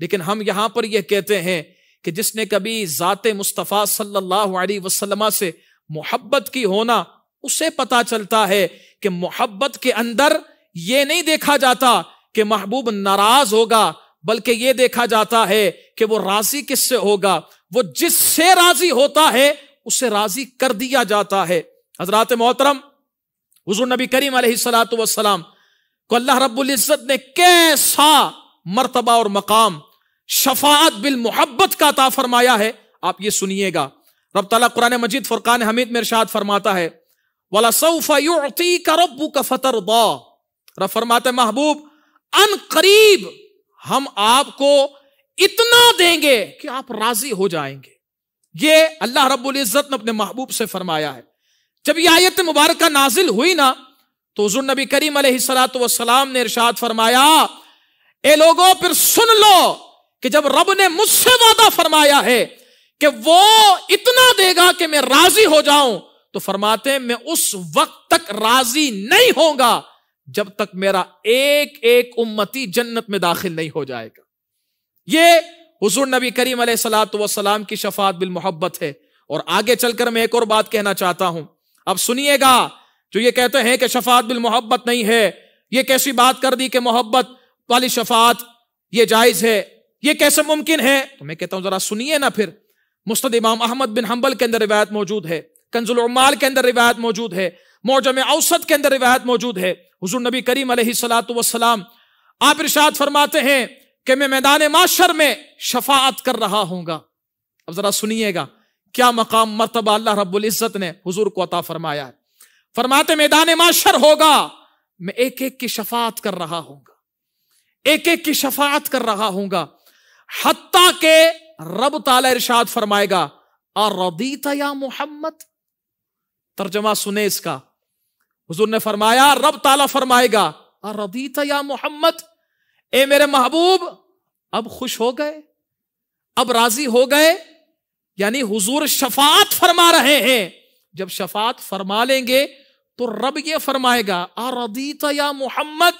लेकिन हम यहां पर यह कहते हैं कि जिसने कभी ज़ात मुस्तफ़ा सल्लल्लाहु अलैहि वसल्लम से मोहब्बत की होना उसे पता चलता है कि मोहब्बत के अंदर ये नहीं देखा जाता कि महबूब नाराज होगा बल्कि ये देखा जाता है कि वो राजी किससे होगा वो जिससे राजी होता है उससे राजी कर दिया जाता है हजरात मोहतरम हजूर नबी करीम सलात वसलाम को अल्लाह रब्ज़त ने कैसा मरतबा और मकाम शफात बिल मोहब्बत का अता फरमाया है आप ये सुनिएगा रब तला कुरान मजिद फुरकान हमीद मेरे इरशाद फरमाता है वाला सऊफ़ी का रबू का फतर रब महबूब अन करीब हम आपको इतना देंगे कि आप राजी हो जाएंगे ये अल्लाह रब्बुल इज़्ज़त ने अपने महबूब से फरमाया है जब यह आयत मुबारक नाजिल हुई ना तो हजूर नबी करीम सलाम ने इरशाद फरमाया ए लोगों फिर सुन लो कि जब रब ने मुझसे वादा फरमाया है कि वो इतना देगा कि मैं राजी हो जाऊं तो फरमाते हैं मैं उस वक्त तक राजी नहीं होगा जब तक मेरा एक एक उम्मती जन्नत में दाखिल नहीं हो जाएगा ये हुजूर नबी करीम सलाम की शफात बिल मोहब्बत है और आगे चलकर मैं एक और बात कहना चाहता हूं अब सुनिएगा जो ये कहते हैं कि शफात बिल मोहब्बत नहीं है ये कैसी बात कर दी कि मोहब्बत वाली शफात ये जायज है ये कैसे मुमकिन है तो मैं कहता हूं जरा सुनिए ना फिर मुस्तद इमाम अहमद बिन हम्बल के अंदर रिवायत मौजूद है कंजुल उमाल के अंदर रिवायत मौजूद है मौजम औसत के अंदर रिवायत मौजूद है हजूर नबी करीम सलात वसलाम आप इर्शाद फरमाते हैं कि मैं मैदान माशर में शफात कर रहा हूँगा अब ज़रा सुनिएगा क्या मकाम मरतबा अल्लाह रब्ज़त ने हजूर को अता फरमाया है फरमाते मैदान माशर होगा मैं एक एक की शफात कर रहा हूँगा एक एक की शफात कर रहा हूँगा हत्ता के रब ताला इरशाद फरमाएगा अरदीता या मोहम्मद तर्जमा सुने इसका हुजूर ने फरमाया रब ताला फरमाएगा अरदीता या मोहम्मद ए मेरे महबूब अब खुश हो गए अब राजी हो गए यानी हुजूर शफात फरमा रहे हैं जब शफात फरमा लेंगे तो रब ये फरमाएगा आरदीत या मोहम्मद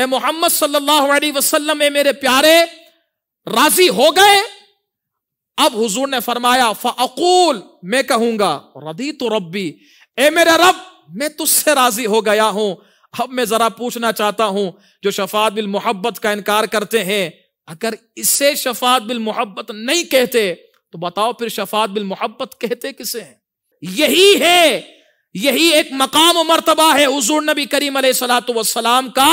ए मोहम्मद सल्लल्लाहु अलैहि वसल्लम ए मेरे प्यारे राजी हो गए अब हुजूर ने फरमाया फ़ाकूल मैं कहूंगा रदी तो रबी ए मेरे रब मैं तुझसे राजी हो गया हूं अब मैं जरा पूछना चाहता हूं जो शफात बिल मोहब्बत का इनकार करते हैं अगर इसे शफात बिल मोहब्बत नहीं कहते तो बताओ फिर शफात बिल मोहब्बत कहते किसे हैं यही है यही एक मकाम और मरतबा है हजूर नबी करीम सलाम का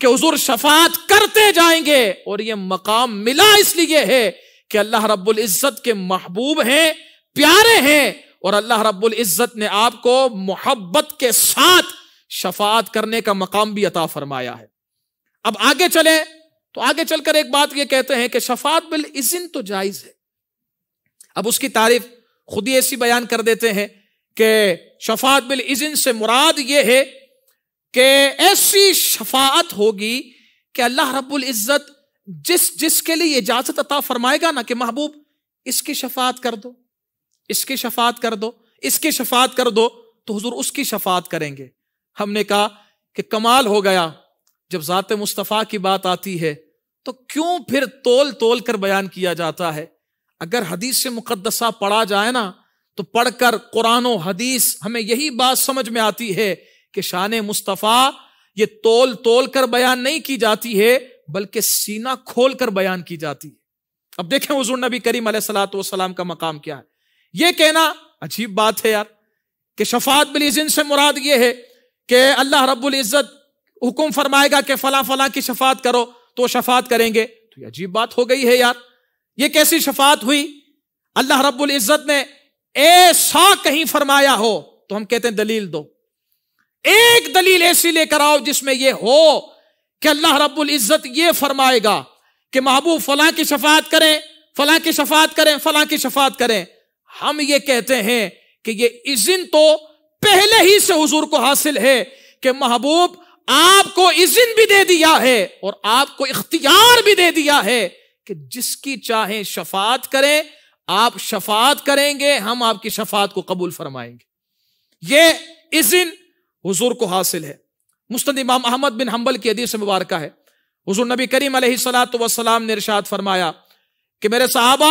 कि हजूर शफात करते जाएंगे और ये मकाम मिला इसलिए है कि अल्लाह रब्बुल इज़्ज़त के महबूब हैं प्यारे हैं और अल्लाह रब्बुल इज़्ज़त ने आपको मोहब्बत के साथ शफात करने का मकाम भी अता फरमाया है अब आगे चले तो आगे चलकर एक बात ये कहते हैं कि शफात बिल इजिन तो जायज है अब उसकी तारीफ खुद ही ऐसी बयान कर देते हैं कि शफात बिल इजिन से मुराद ये है कि ऐसी शफात होगी कि अल्लाह रब्बुल इज़्ज़त जिस जिसके लिए इजाजत अता फरमाएगा ना कि महबूब इसकी शफात कर दो इसकी शफात कर दो इसकी शफात कर दो तो हुजूर उसकी शफात करेंगे हमने कहा कि कमाल हो गया जब ज़ात मुस्तफ़ा की बात आती है तो क्यों फिर तोल तोल कर बयान किया जाता है अगर हदीस से मुकदसा पढ़ा जाए ना तो पढ़कर कुरान हदीस हमें यही बात समझ में आती है कि शान मुस्तफ़ा ये तोल तोल कर बयान नहीं की जाती है बल्कि सीना खोल कर बयान की जाती है अब देखें हजूर नबी करीम सलात वाम का मकाम क्या है यह कहना अजीब बात है यार कि शफात बिलिजन से मुराद ये है कि अल्लाह रब्बुल इज़्ज़त हुक्म फरमाएगा कि फला फला की शफात करो तो शफात करेंगे तो ये अजीब बात हो गई है यार ये कैसी शफात हुई अल्लाह रब्बुल इज़्ज़त ने ऐसा कहीं फरमाया हो तो हम कहते हैं दलील दो एक दलील ऐसी लेकर आओ जिसमें यह हो कि अल्लाह रब्बुल इज़्ज़त ये फरमाएगा कि महबूब फला की शफात करें फला की शफात करें फला की शफात करें हम ये कहते हैं कि ये इजिन तो पहले ही से हुजूर को हासिल है कि महबूब आपको इजिन भी दे दिया है और आपको इख्तियार भी दे दिया है कि जिसकी चाहे शफात करें आप शफात करेंगे हम आपकी शफात को कबूल फरमाएंगे ये इजिन हुजूर को हासिल है मुस्तद इमाम अहमद बिन हम्बल की हदीस मुबारक है हुजूर नबी करीम सलाम वसलाम ने इरशाद फरमाया कि मेरे साहबा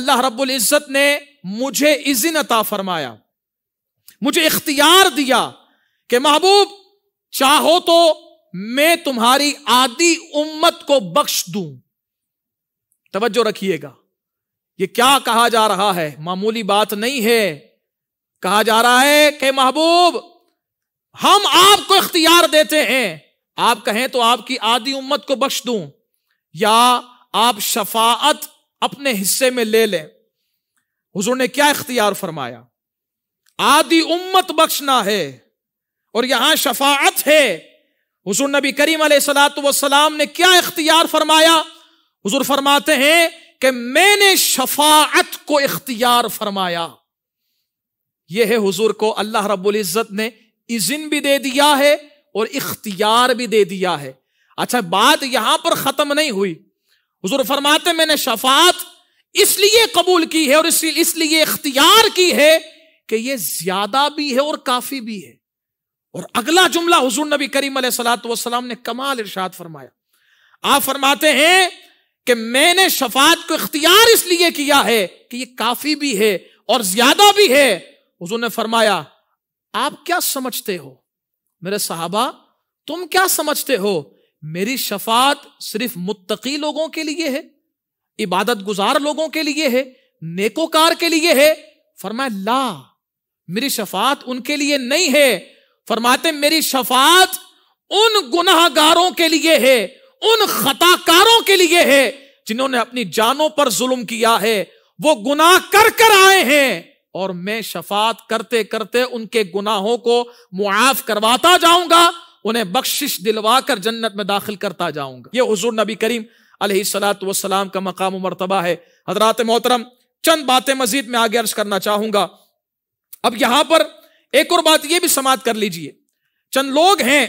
अल्लाह रब्बुल इज़्ज़त ने मुझे इजिन अता फरमाया मुझे इख्तियार दिया कि महबूब चाहो तो मैं तुम्हारी आदि उम्मत को बख्श दूं तवज्जो रखिएगा ये क्या कहा जा रहा है मामूली बात नहीं है कहा जा रहा है कि महबूब हम आपको इख्तियार देते हैं आप कहें तो आपकी आदि उम्मत को बख्श दूं या आप शफात अपने हिस्से में ले लें हुजूर ने क्या इख्तियार फरमाया आदि उम्मत बख्शना है और यहां शफात है हुजूर नबी करीम सलाम ने क्या इख्तियार फरमाया हुजूर फरमाते हैं कि मैंने शफात को इख्तियार फरमाया यह है हुजूर को अल्लाह रब्बुल इज़्ज़त ने इजिन भी दे दिया है और इख्तियार भी दे दिया है अच्छा बात यहां पर खत्म नहीं हुई हुजूर फरमाते मैंने शफात इसलिए कबूल की है और इसलिए इख्तियार की है कि ये ज्यादा भी है और काफी भी है और अगला जुमला हुजूर नबी करीम सलाम ने कमाल इरशाद फरमाया आप फरमाते हैं कि मैंने शफात को इख्तियार इसलिए किया है कि ये काफी भी है और ज्यादा भी है हजूर ने फरमाया आप क्या समझते हो मेरे साहबा तुम क्या समझते हो मेरी शफात सिर्फ मुत्तकी लोगों के लिए है इबादत गुजार लोगों के लिए है नेकोकार के लिए है फरमाया ला मेरी शफात उनके लिए नहीं है फरमाते मेरी शफात उन गुनाहगारों के लिए है उन खताकारों के लिए है जिन्होंने अपनी जानों पर जुल्म किया है वो गुनाह कर कर आए हैं और मैं शफात करते करते उनके गुनाहों को मुआफ करवाता जाऊंगा उन्हें बख्शिश दिलवा कर जन्नत में दाखिल करता जाऊंगा ये हजूर नबी करीम अलैहिस्सलात वसलाम का मकाम मरतबा है हजरात मोहतरम चंद बातें मजीद में आगे अर्ज करना चाहूंगा अब यहां पर एक और बात यह भी समाप्त कर लीजिए चंद लोग हैं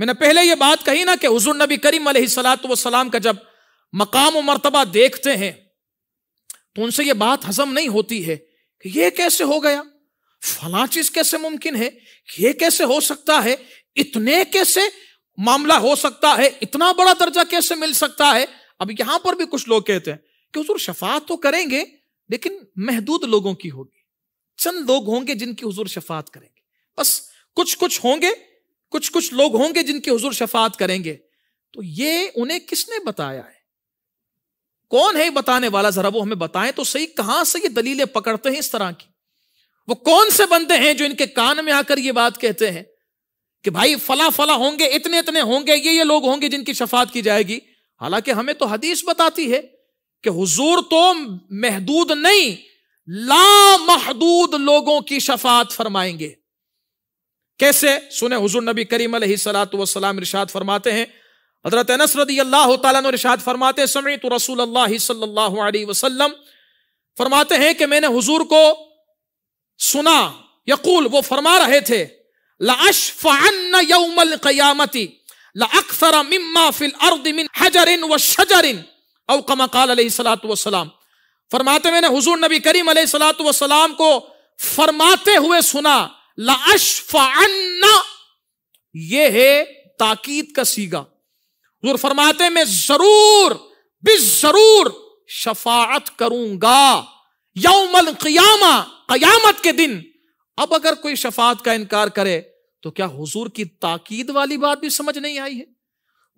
मैंने पहले यह बात कही ना कि हजूर नबी करीम सलात वसलाम का जब मकाम और मरतबा देखते हैं तो उनसे यह बात हजम नहीं होती है कि यह कैसे हो गया फला चीज कैसे मुमकिन है यह कैसे हो सकता है इतने कैसे मामला हो सकता है इतना बड़ा दर्जा कैसे मिल सकता है अब यहां पर भी कुछ लोग कहते हैं कि हजूर शफात तो करेंगे लेकिन महदूद लोगों की होगी चंद लोग होंगे जिनकी हुजूर शफात करेंगे बस कुछ कुछ होंगे कुछ कुछ लोग होंगे जिनकी हुजूर शफात करेंगे तो ये उन्हें किसने बताया है कौन है बताने वाला जरा वो हमें बताएं तो सही कहां से ये दलीलें पकड़ते हैं इस तरह की वो कौन से बंदे हैं जो इनके कान में आकर ये बात कहते हैं कि भाई फला फला होंगे इतने इतने होंगे ये ये लोग होंगे जिनकी शफात की जाएगी हालांकि हमें तो हदीस बताती है कि हुजूर तो महदूद नहीं महदूद लोगों की शफात फरमाएंगे कैसे सुने हुजूर नबी करीम सलाम इरशाद फरमाते हैं हजरत नसरदी अल्लाह तशाद फरमाते हैं समय तो रसूल अल्लाह फरमाते हैं कि मैंने हुजूर को सुना यकूल वो फरमा रहे थे यौमल फिल अर्द सलाम फरमाते मैंने हुजूर नबी करीम सलात वसलाम को फरमाते हुए सुना लाशफाना ये है ताकीद का सीगा हुजूर फरमाते मैं जरूर बिस जरूर शफात करूंगा यौमल कयामा कयामत के दिन अब अगर कोई शफात का इनकार करे तो क्या हुजूर की ताकीद वाली बात भी समझ नहीं आई है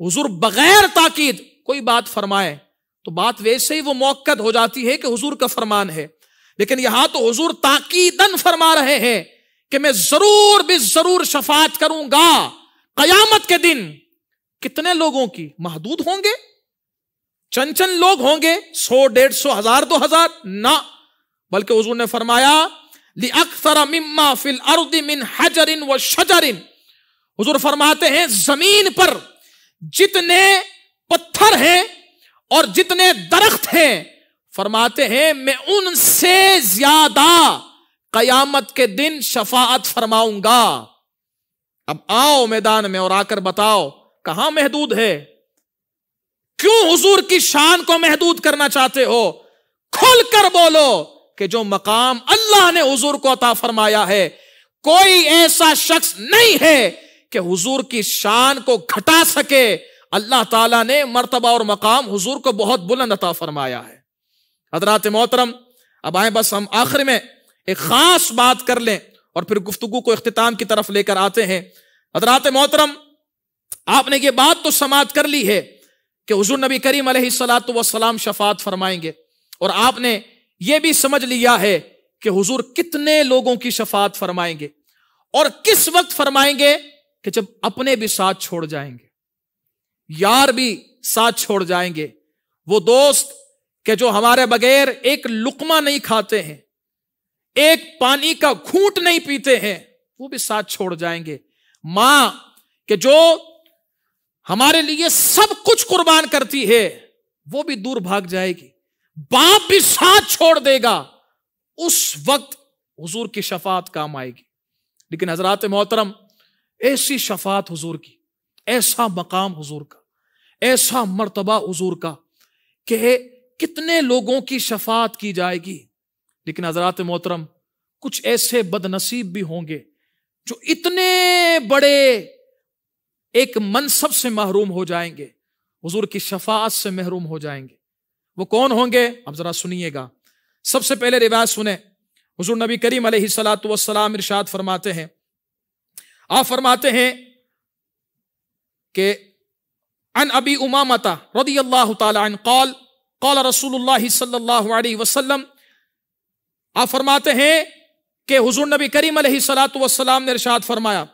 हुजूर बगैर ताकीद कोई बात फरमाए तो बात वैसे ही वो मौकद हो जाती है कि हुजूर का फरमान है लेकिन यहां तो हुजूर ताकीदन फरमा रहे हैं कि मैं जरूर भी जरूर शफात करूंगा कयामत के दिन कितने लोगों की महदूद होंगे चंद चंद लोग होंगे सौ डेढ़ सौ हजार दो हजार ना बल्कि हजूर ने फरमाया अक्सर मिम्मा फिल अरुदिन हजरिन व शजरिन हजूर फरमाते हैं जमीन पर जितने पत्थर हैं और जितने दरख्त हैं फरमाते हैं मैं उनसे ज्यादा कयामत के दिन शफात फरमाऊंगा अब आओ मैदान में और आकर बताओ कहां महदूद है क्यों हुजूर की शान को महदूद करना चाहते हो खुल कर बोलो कि जो मकाम अल्लाह ने हुजूर को अता फरमाया है कोई ऐसा शख्स नहीं है कि हुजूर की शान को घटा सके अल्लाह ताला ने मरतबा और मकाम हुजूर को बहुत बुलंद अता फरमाया है हजरात मोहतरम अब आए बस हम आखिर में एक ख़ास बात कर लें और फिर गुफ्तु को अख्ताम की तरफ लेकर आते हैं हजरात मोहतरम आपने ये बात तो समाप्त कर ली है कि हजूर नबी करीम सलात वसलाम शफात फरमाएंगे और आपने ये भी समझ लिया है कि हुजूर कितने लोगों की शफात फरमाएंगे और किस वक्त फरमाएंगे कि जब अपने भी साथ छोड़ जाएंगे यार भी साथ छोड़ जाएंगे वो दोस्त के जो हमारे बगैर एक लुकमा नहीं खाते हैं एक पानी का घूट नहीं पीते हैं वो भी साथ छोड़ जाएंगे मां के जो हमारे लिए सब कुछ कुर्बान करती है वो भी दूर भाग जाएगी बाप भी साथ छोड़ देगा उस वक्त हुजूर की शफात काम आएगी लेकिन हजरात मोहतरम ऐसी शफात हुजूर की ऐसा मकाम हजूर का ऐसा मर्तबा हुजूर का कि कितने लोगों की शफात की जाएगी लेकिन हजरात मोहतरम कुछ ऐसे बदनसीब भी होंगे जो इतने बड़े एक मनसब से महरूम हो जाएंगे हजूर की शफात से महरूम हो जाएंगे वो कौन होंगे आप जरा सुनिएगा सबसे पहले रिवाज सुने हजूर नबी करीम सलात वसलाम इर्शाद फरमाते हैं आप फरमाते हैं कि अन अबी उमामता रदी अल्लाह तन कौल कौल रसूल सल्ला वसलम आप फरमाते हैं कि हजूर नबी करीम सलाम ने इरशाद फरमाया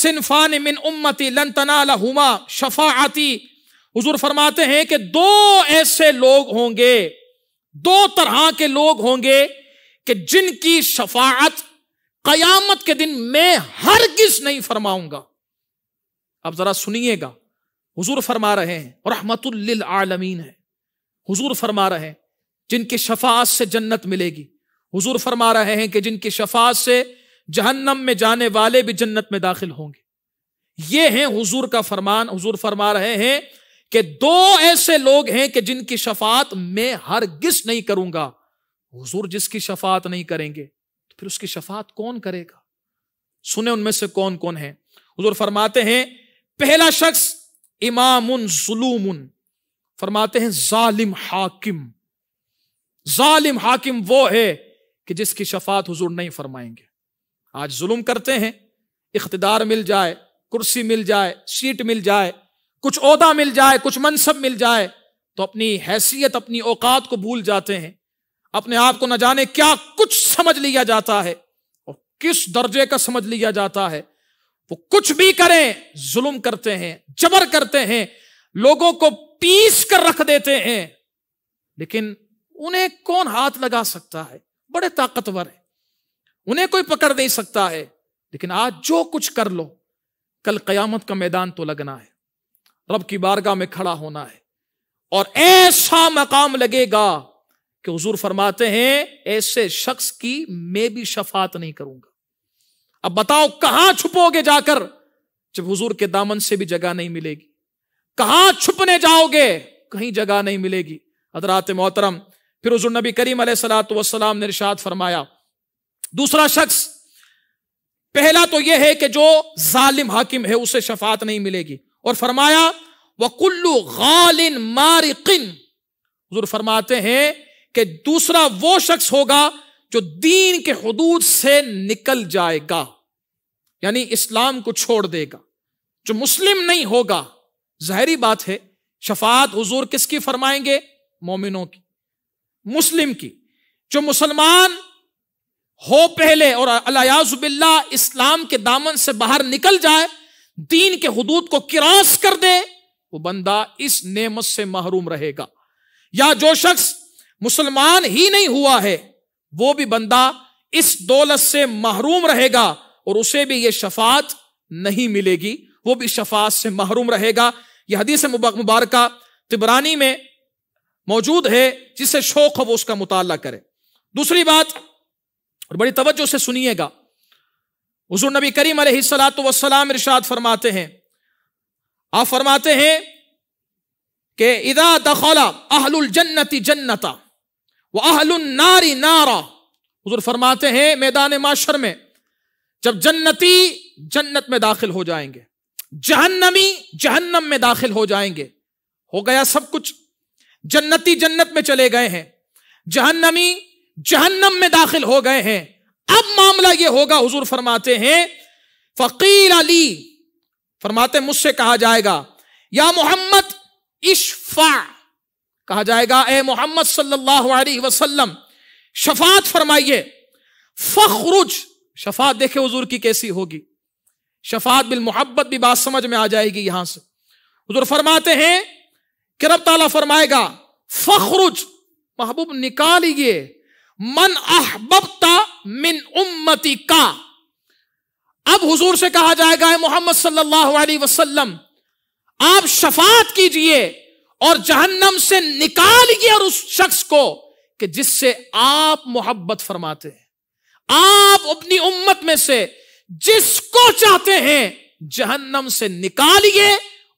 सिनफान मिन उम्मती लन तना हुमा शफाती फरमाते हैं कि दो ऐसे लोग होंगे दो तरह के लोग होंगे कि जिनकी शफात कयामत के दिन मैं हर किस नहीं फरमाऊंगा अब ज़रा सुनिएगा हुजूर फरमा रहे हैं रहमतुल्लिल आलमीन है हुजूर फरमा रहे हैं जिनकी शफात से जन्नत मिलेगी हुजूर फरमा रहे हैं कि जिनकी शफात से जहन्नम में जाने वाले भी जन्नत में दाखिल होंगे ये हैं हुजूर का फरमान हुजूर फरमा रहे हैं कि दो ऐसे लोग हैं कि जिनकी शफात मैं गिस नहीं करूंगा हुजूर जिसकी शफात नहीं करेंगे तो फिर उसकी शफात कौन करेगा सुने उनमें से कौन कौन है हुजूर फरमाते हैं पहला शख्स इमामुन जुलूमुन फरमाते हैं जालिम हाकिम जालिम हाकिम वो है कि जिसकी शफात हुजूर नहीं फरमाएंगे आज जुल्म करते हैं इकतदार मिल जाए कुर्सी मिल जाए सीट मिल जाए कुछ अहदा मिल जाए कुछ मनसब मिल जाए तो अपनी हैसियत अपनी औकात को भूल जाते हैं अपने आप को न जाने क्या कुछ समझ लिया जाता है और किस दर्जे का समझ लिया जाता है वो कुछ भी करें जुल्म करते हैं जबर करते हैं लोगों को पीस कर रख देते हैं लेकिन उन्हें कौन हाथ लगा सकता है बड़े ताकतवर है उन्हें कोई पकड़ नहीं सकता है लेकिन आज जो कुछ कर लो कल कयामत का मैदान तो लगना है रब की बारगाह में खड़ा होना है और ऐसा मकाम लगेगा कि हजूर फरमाते हैं ऐसे शख्स की मैं भी शफात नहीं करूंगा अब बताओ कहां छुपोगे जाकर जब हुजूर के दामन से भी जगह नहीं मिलेगी कहां छुपने जाओगे कहीं जगह नहीं मिलेगी हजरात मोहतरम फिर हजूर नबी करीम सलाम ने रिशात फरमाया दूसरा शख्स पहला तो यह है कि जो जालिम हाकिम है उसे शफात नहीं मिलेगी और फरमाया वह कुल्लू गालिन मारिकिन फरमाते हैं कि दूसरा वो शख्स होगा जो दीन के हदूद से निकल जाएगा यानी इस्लाम को छोड़ देगा जो मुस्लिम नहीं होगा जहरी बात है शफात हजूर किसकी फरमाएंगे मोमिनों की मुस्लिम की जो मुसलमान हो पहले और अलायाजुबिल्ला इस्लाम के दामन से बाहर निकल जाए दीन के हदूद को किरास कर दे वो बंदा इस नेमत से महरूम रहेगा या जो शख्स मुसलमान ही नहीं हुआ है वो भी बंदा इस दौलत से महरूम रहेगा और उसे भी ये शफात नहीं मिलेगी वो भी शफात से महरूम रहेगा यह हदीस मुबारक तिबरानी में मौजूद है जिसे शौक हो वो उसका मुताला करे दूसरी बात और बड़ी तवज्जो से सुनिएगा हजूर नबी करीम सलात वसलाम इर्शाद फरमाते हैं आप फरमाते हैं कि इदा दखला अहलुल जन्नति जन्नता नारी नारा हजूर फरमाते हैं मैदान माशर में जब जन्नति जन्नत में दाखिल हो जाएंगे जहन्नमी जहन्नम में दाखिल हो जाएंगे हो गया सब कुछ जन्नती जन्नत में चले गए हैं जहन्नमी जहन्नम में दाखिल हो गए हैं अब मामला यह होगा हुजूर फरमाते हैं फकीर अली फरमाते मुझसे कहा जाएगा या मोहम्मद इशफा कहा जाएगा ए मोहम्मद सल्लल्लाहु अलैहि वसल्लम शफात फरमाइए फखरुज शफात देखे हजूर की कैसी होगी शफात बिल मोहब्बत भी बात समझ में आ जाएगी यहां से हुजूर फरमाते हैं कि रब ताला फरमाएगा फखरुज महबूब निकालिए मन अहबता मिन उम्मती का अब हुजूर से कहा जाएगा मोहम्मद सल्लल्लाहु अलैहि वसल्लम आप शफात कीजिए और जहन्नम से निकाल और उस शख्स को कि जिससे आप मोहब्बत फरमाते हैं आप अपनी उम्मत में से जिसको चाहते हैं जहन्नम से निकालिए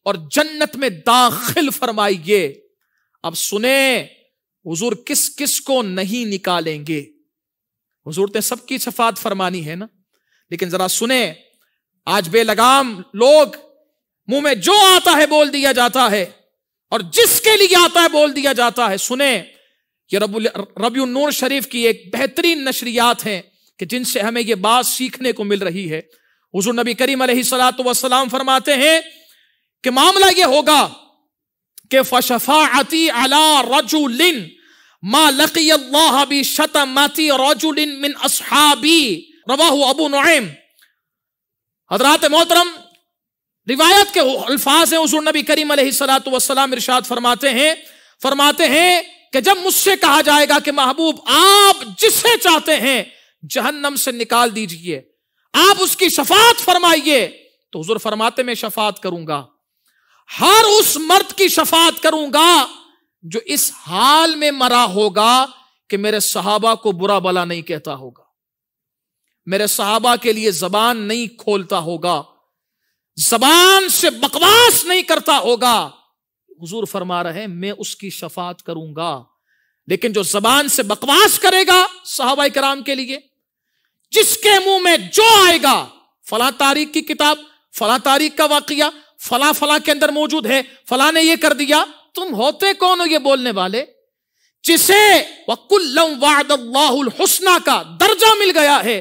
और जन्नत में दाखिल फरमाइए अब सुने हुजूर किस किस को नहीं निकालेंगे हुजूर ने सबकी शफात फरमानी है ना लेकिन जरा सुने आज बेलगाम लोग मुंह में जो आता है बोल दिया जाता है और जिसके लिए आता है बोल दिया जाता है सुने ये रबुल रबी नूर शरीफ की एक बेहतरीन नशरियात है कि जिनसे हमें यह बात सीखने को मिल रही है हजूर नबी करीम सलाम फरमाते हैं कि मामला यह होगा कि फशफाती अला रजुलिन मा लकी अल्लाह बी शतमती रजुलिन मिन अबू नईम हजरात मोहतरम रिवायत के अल्फाज हैं उसूर नबी करीम वसलाम इरशाद फरमाते हैं फरमाते हैं कि जब मुझसे कहा जाएगा कि महबूब आप जिसे चाहते हैं जहन्नम से निकाल दीजिए आप उसकी शफात फरमाइए तो हजूर फरमाते में शफात करूंगा हर उस मर्द की शफात करूंगा जो इस हाल में मरा होगा कि मेरे सहाबा को बुरा भला नहीं कहता होगा मेरे सहाबा के लिए जबान नहीं खोलता होगा जबान से बकवास नहीं करता होगा हुजूर फरमा रहे मैं उसकी शफात करूंगा लेकिन जो जबान से बकवास करेगा साहबा कराम के लिए जिसके मुंह में जो आएगा फला तारीख की किताब फला तारीख का वाकया फला फला के अंदर मौजूद है फला ने यह कर दिया तुम होते कौन हो ये बोलने वाले जिसे वकुल्लम वादल्लाहुल हुस्ना का दर्जा मिल गया है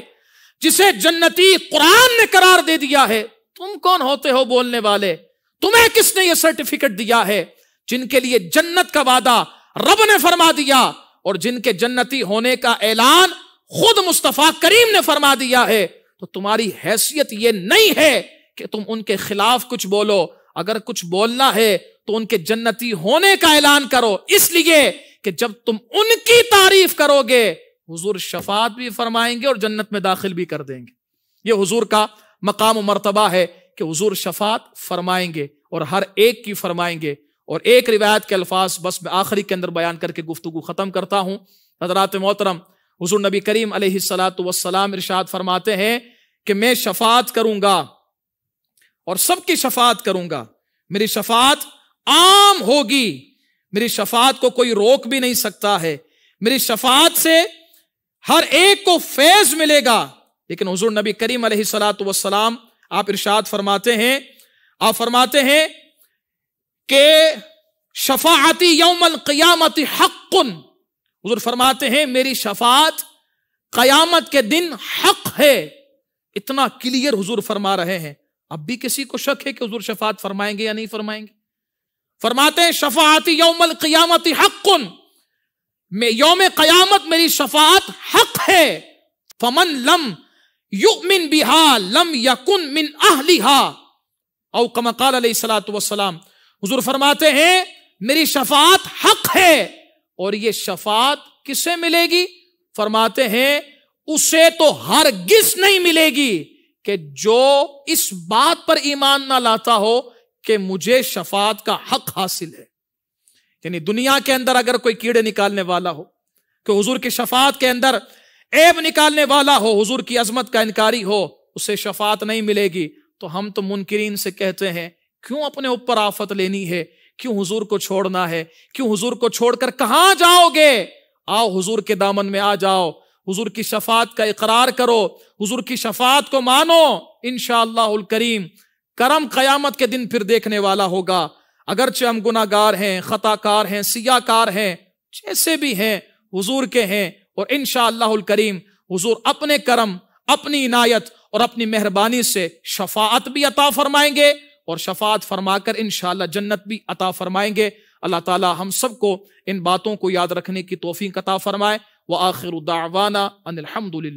जिसे जन्नती कुरान ने करार दे दिया है तुम कौन होते हो बोलने वाले तुम्हें किसने यह सर्टिफिकेट दिया है जिनके लिए जन्नत का वादा रब ने फरमा दिया और जिनके जन्नती होने का ऐलान खुद मुस्तफ़ा करीम ने फरमा दिया है तो तुम्हारी हैसियत यह नहीं है कि तुम उनके खिलाफ कुछ बोलो अगर कुछ बोलना है तो उनके जन्नती होने का ऐलान करो इसलिए कि जब तुम उनकी तारीफ करोगे हुजूर शफात भी फरमाएंगे और जन्नत में दाखिल भी कर देंगे ये हुजूर का मकाम मरतबा है कि हजूर शफात फरमाएंगे और हर एक की फरमाएंगे और एक रिवायत के अल्फाज बस मैं आखिरी के अंदर बयान करके गुफ्तु ख़त्म करता हूं हजरात मोहतरम हजूर नबी करीम अलैहिस्सलात वसलाम इरशाद फरमाते हैं कि मैं शफात करूंगा और सबकी शफात करूंगा मेरी शफात आम होगी मेरी शफात को कोई रोक भी नहीं सकता है मेरी शफात से हर एक को फैज मिलेगा लेकिन हजूर नबी करीम सलात वसलाम आप इर्शाद फरमाते हैं आप फरमाते हैं कि शफाती यौमल क्यामत हक हजूर फरमाते हैं मेरी शफात क़यामत के दिन हक है इतना क्लियर हुजूर फरमा रहे हैं अब भी किसी को शक है कि हजूर शफात फरमाएंगे या नहीं फरमाएंगे फरमाते हैं शफाती यौमल हक कन में योम क़यामत मेरी शफात हक है फमन लम युमिन बिहा लम यकुन मिन अहलिहा औ कमकाल सलाम हजूर फरमाते हैं मेरी शफात हक है और ये शफात किसे मिलेगी फरमाते हैं उसे तो हर गिस नहीं मिलेगी कि जो इस बात पर ईमान ना लाता हो कि मुझे शफात का हक हासिल है यानी दुनिया के अंदर अगर कोई कीड़े निकालने वाला हो कि हुजूर की शफात के अंदर ऐब निकालने वाला हो हुजूर की अजमत का इनकारी हो उसे शफात नहीं मिलेगी तो हम तो मुनकरीन से कहते हैं क्यों अपने ऊपर आफत लेनी है क्यों हुजूर को छोड़ना है क्यों हुजूर को छोड़कर कहां जाओगे आओ हुजूर के दामन में आ जाओ हुजूर की शफात का इकरार करो हुजूर की शफात को मानो इन करीम करम कयामत के दिन फिर देखने वाला होगा अगरचे हम गुनागार हैं खताकार हैं सियाकार हैं जैसे भी हैं हुजूर के हैं और इन करीम हजूर अपने करम अपनी इनायत और अपनी मेहरबानी से शफात भी अता फरमाएंगे और शफात फरमा कर इन जन्नत भी अता फरमाएंगे अल्लाह ताला हम सबको इन बातों को याद रखने की तोहफी अता फरमाए व आखिर दावाना अनिल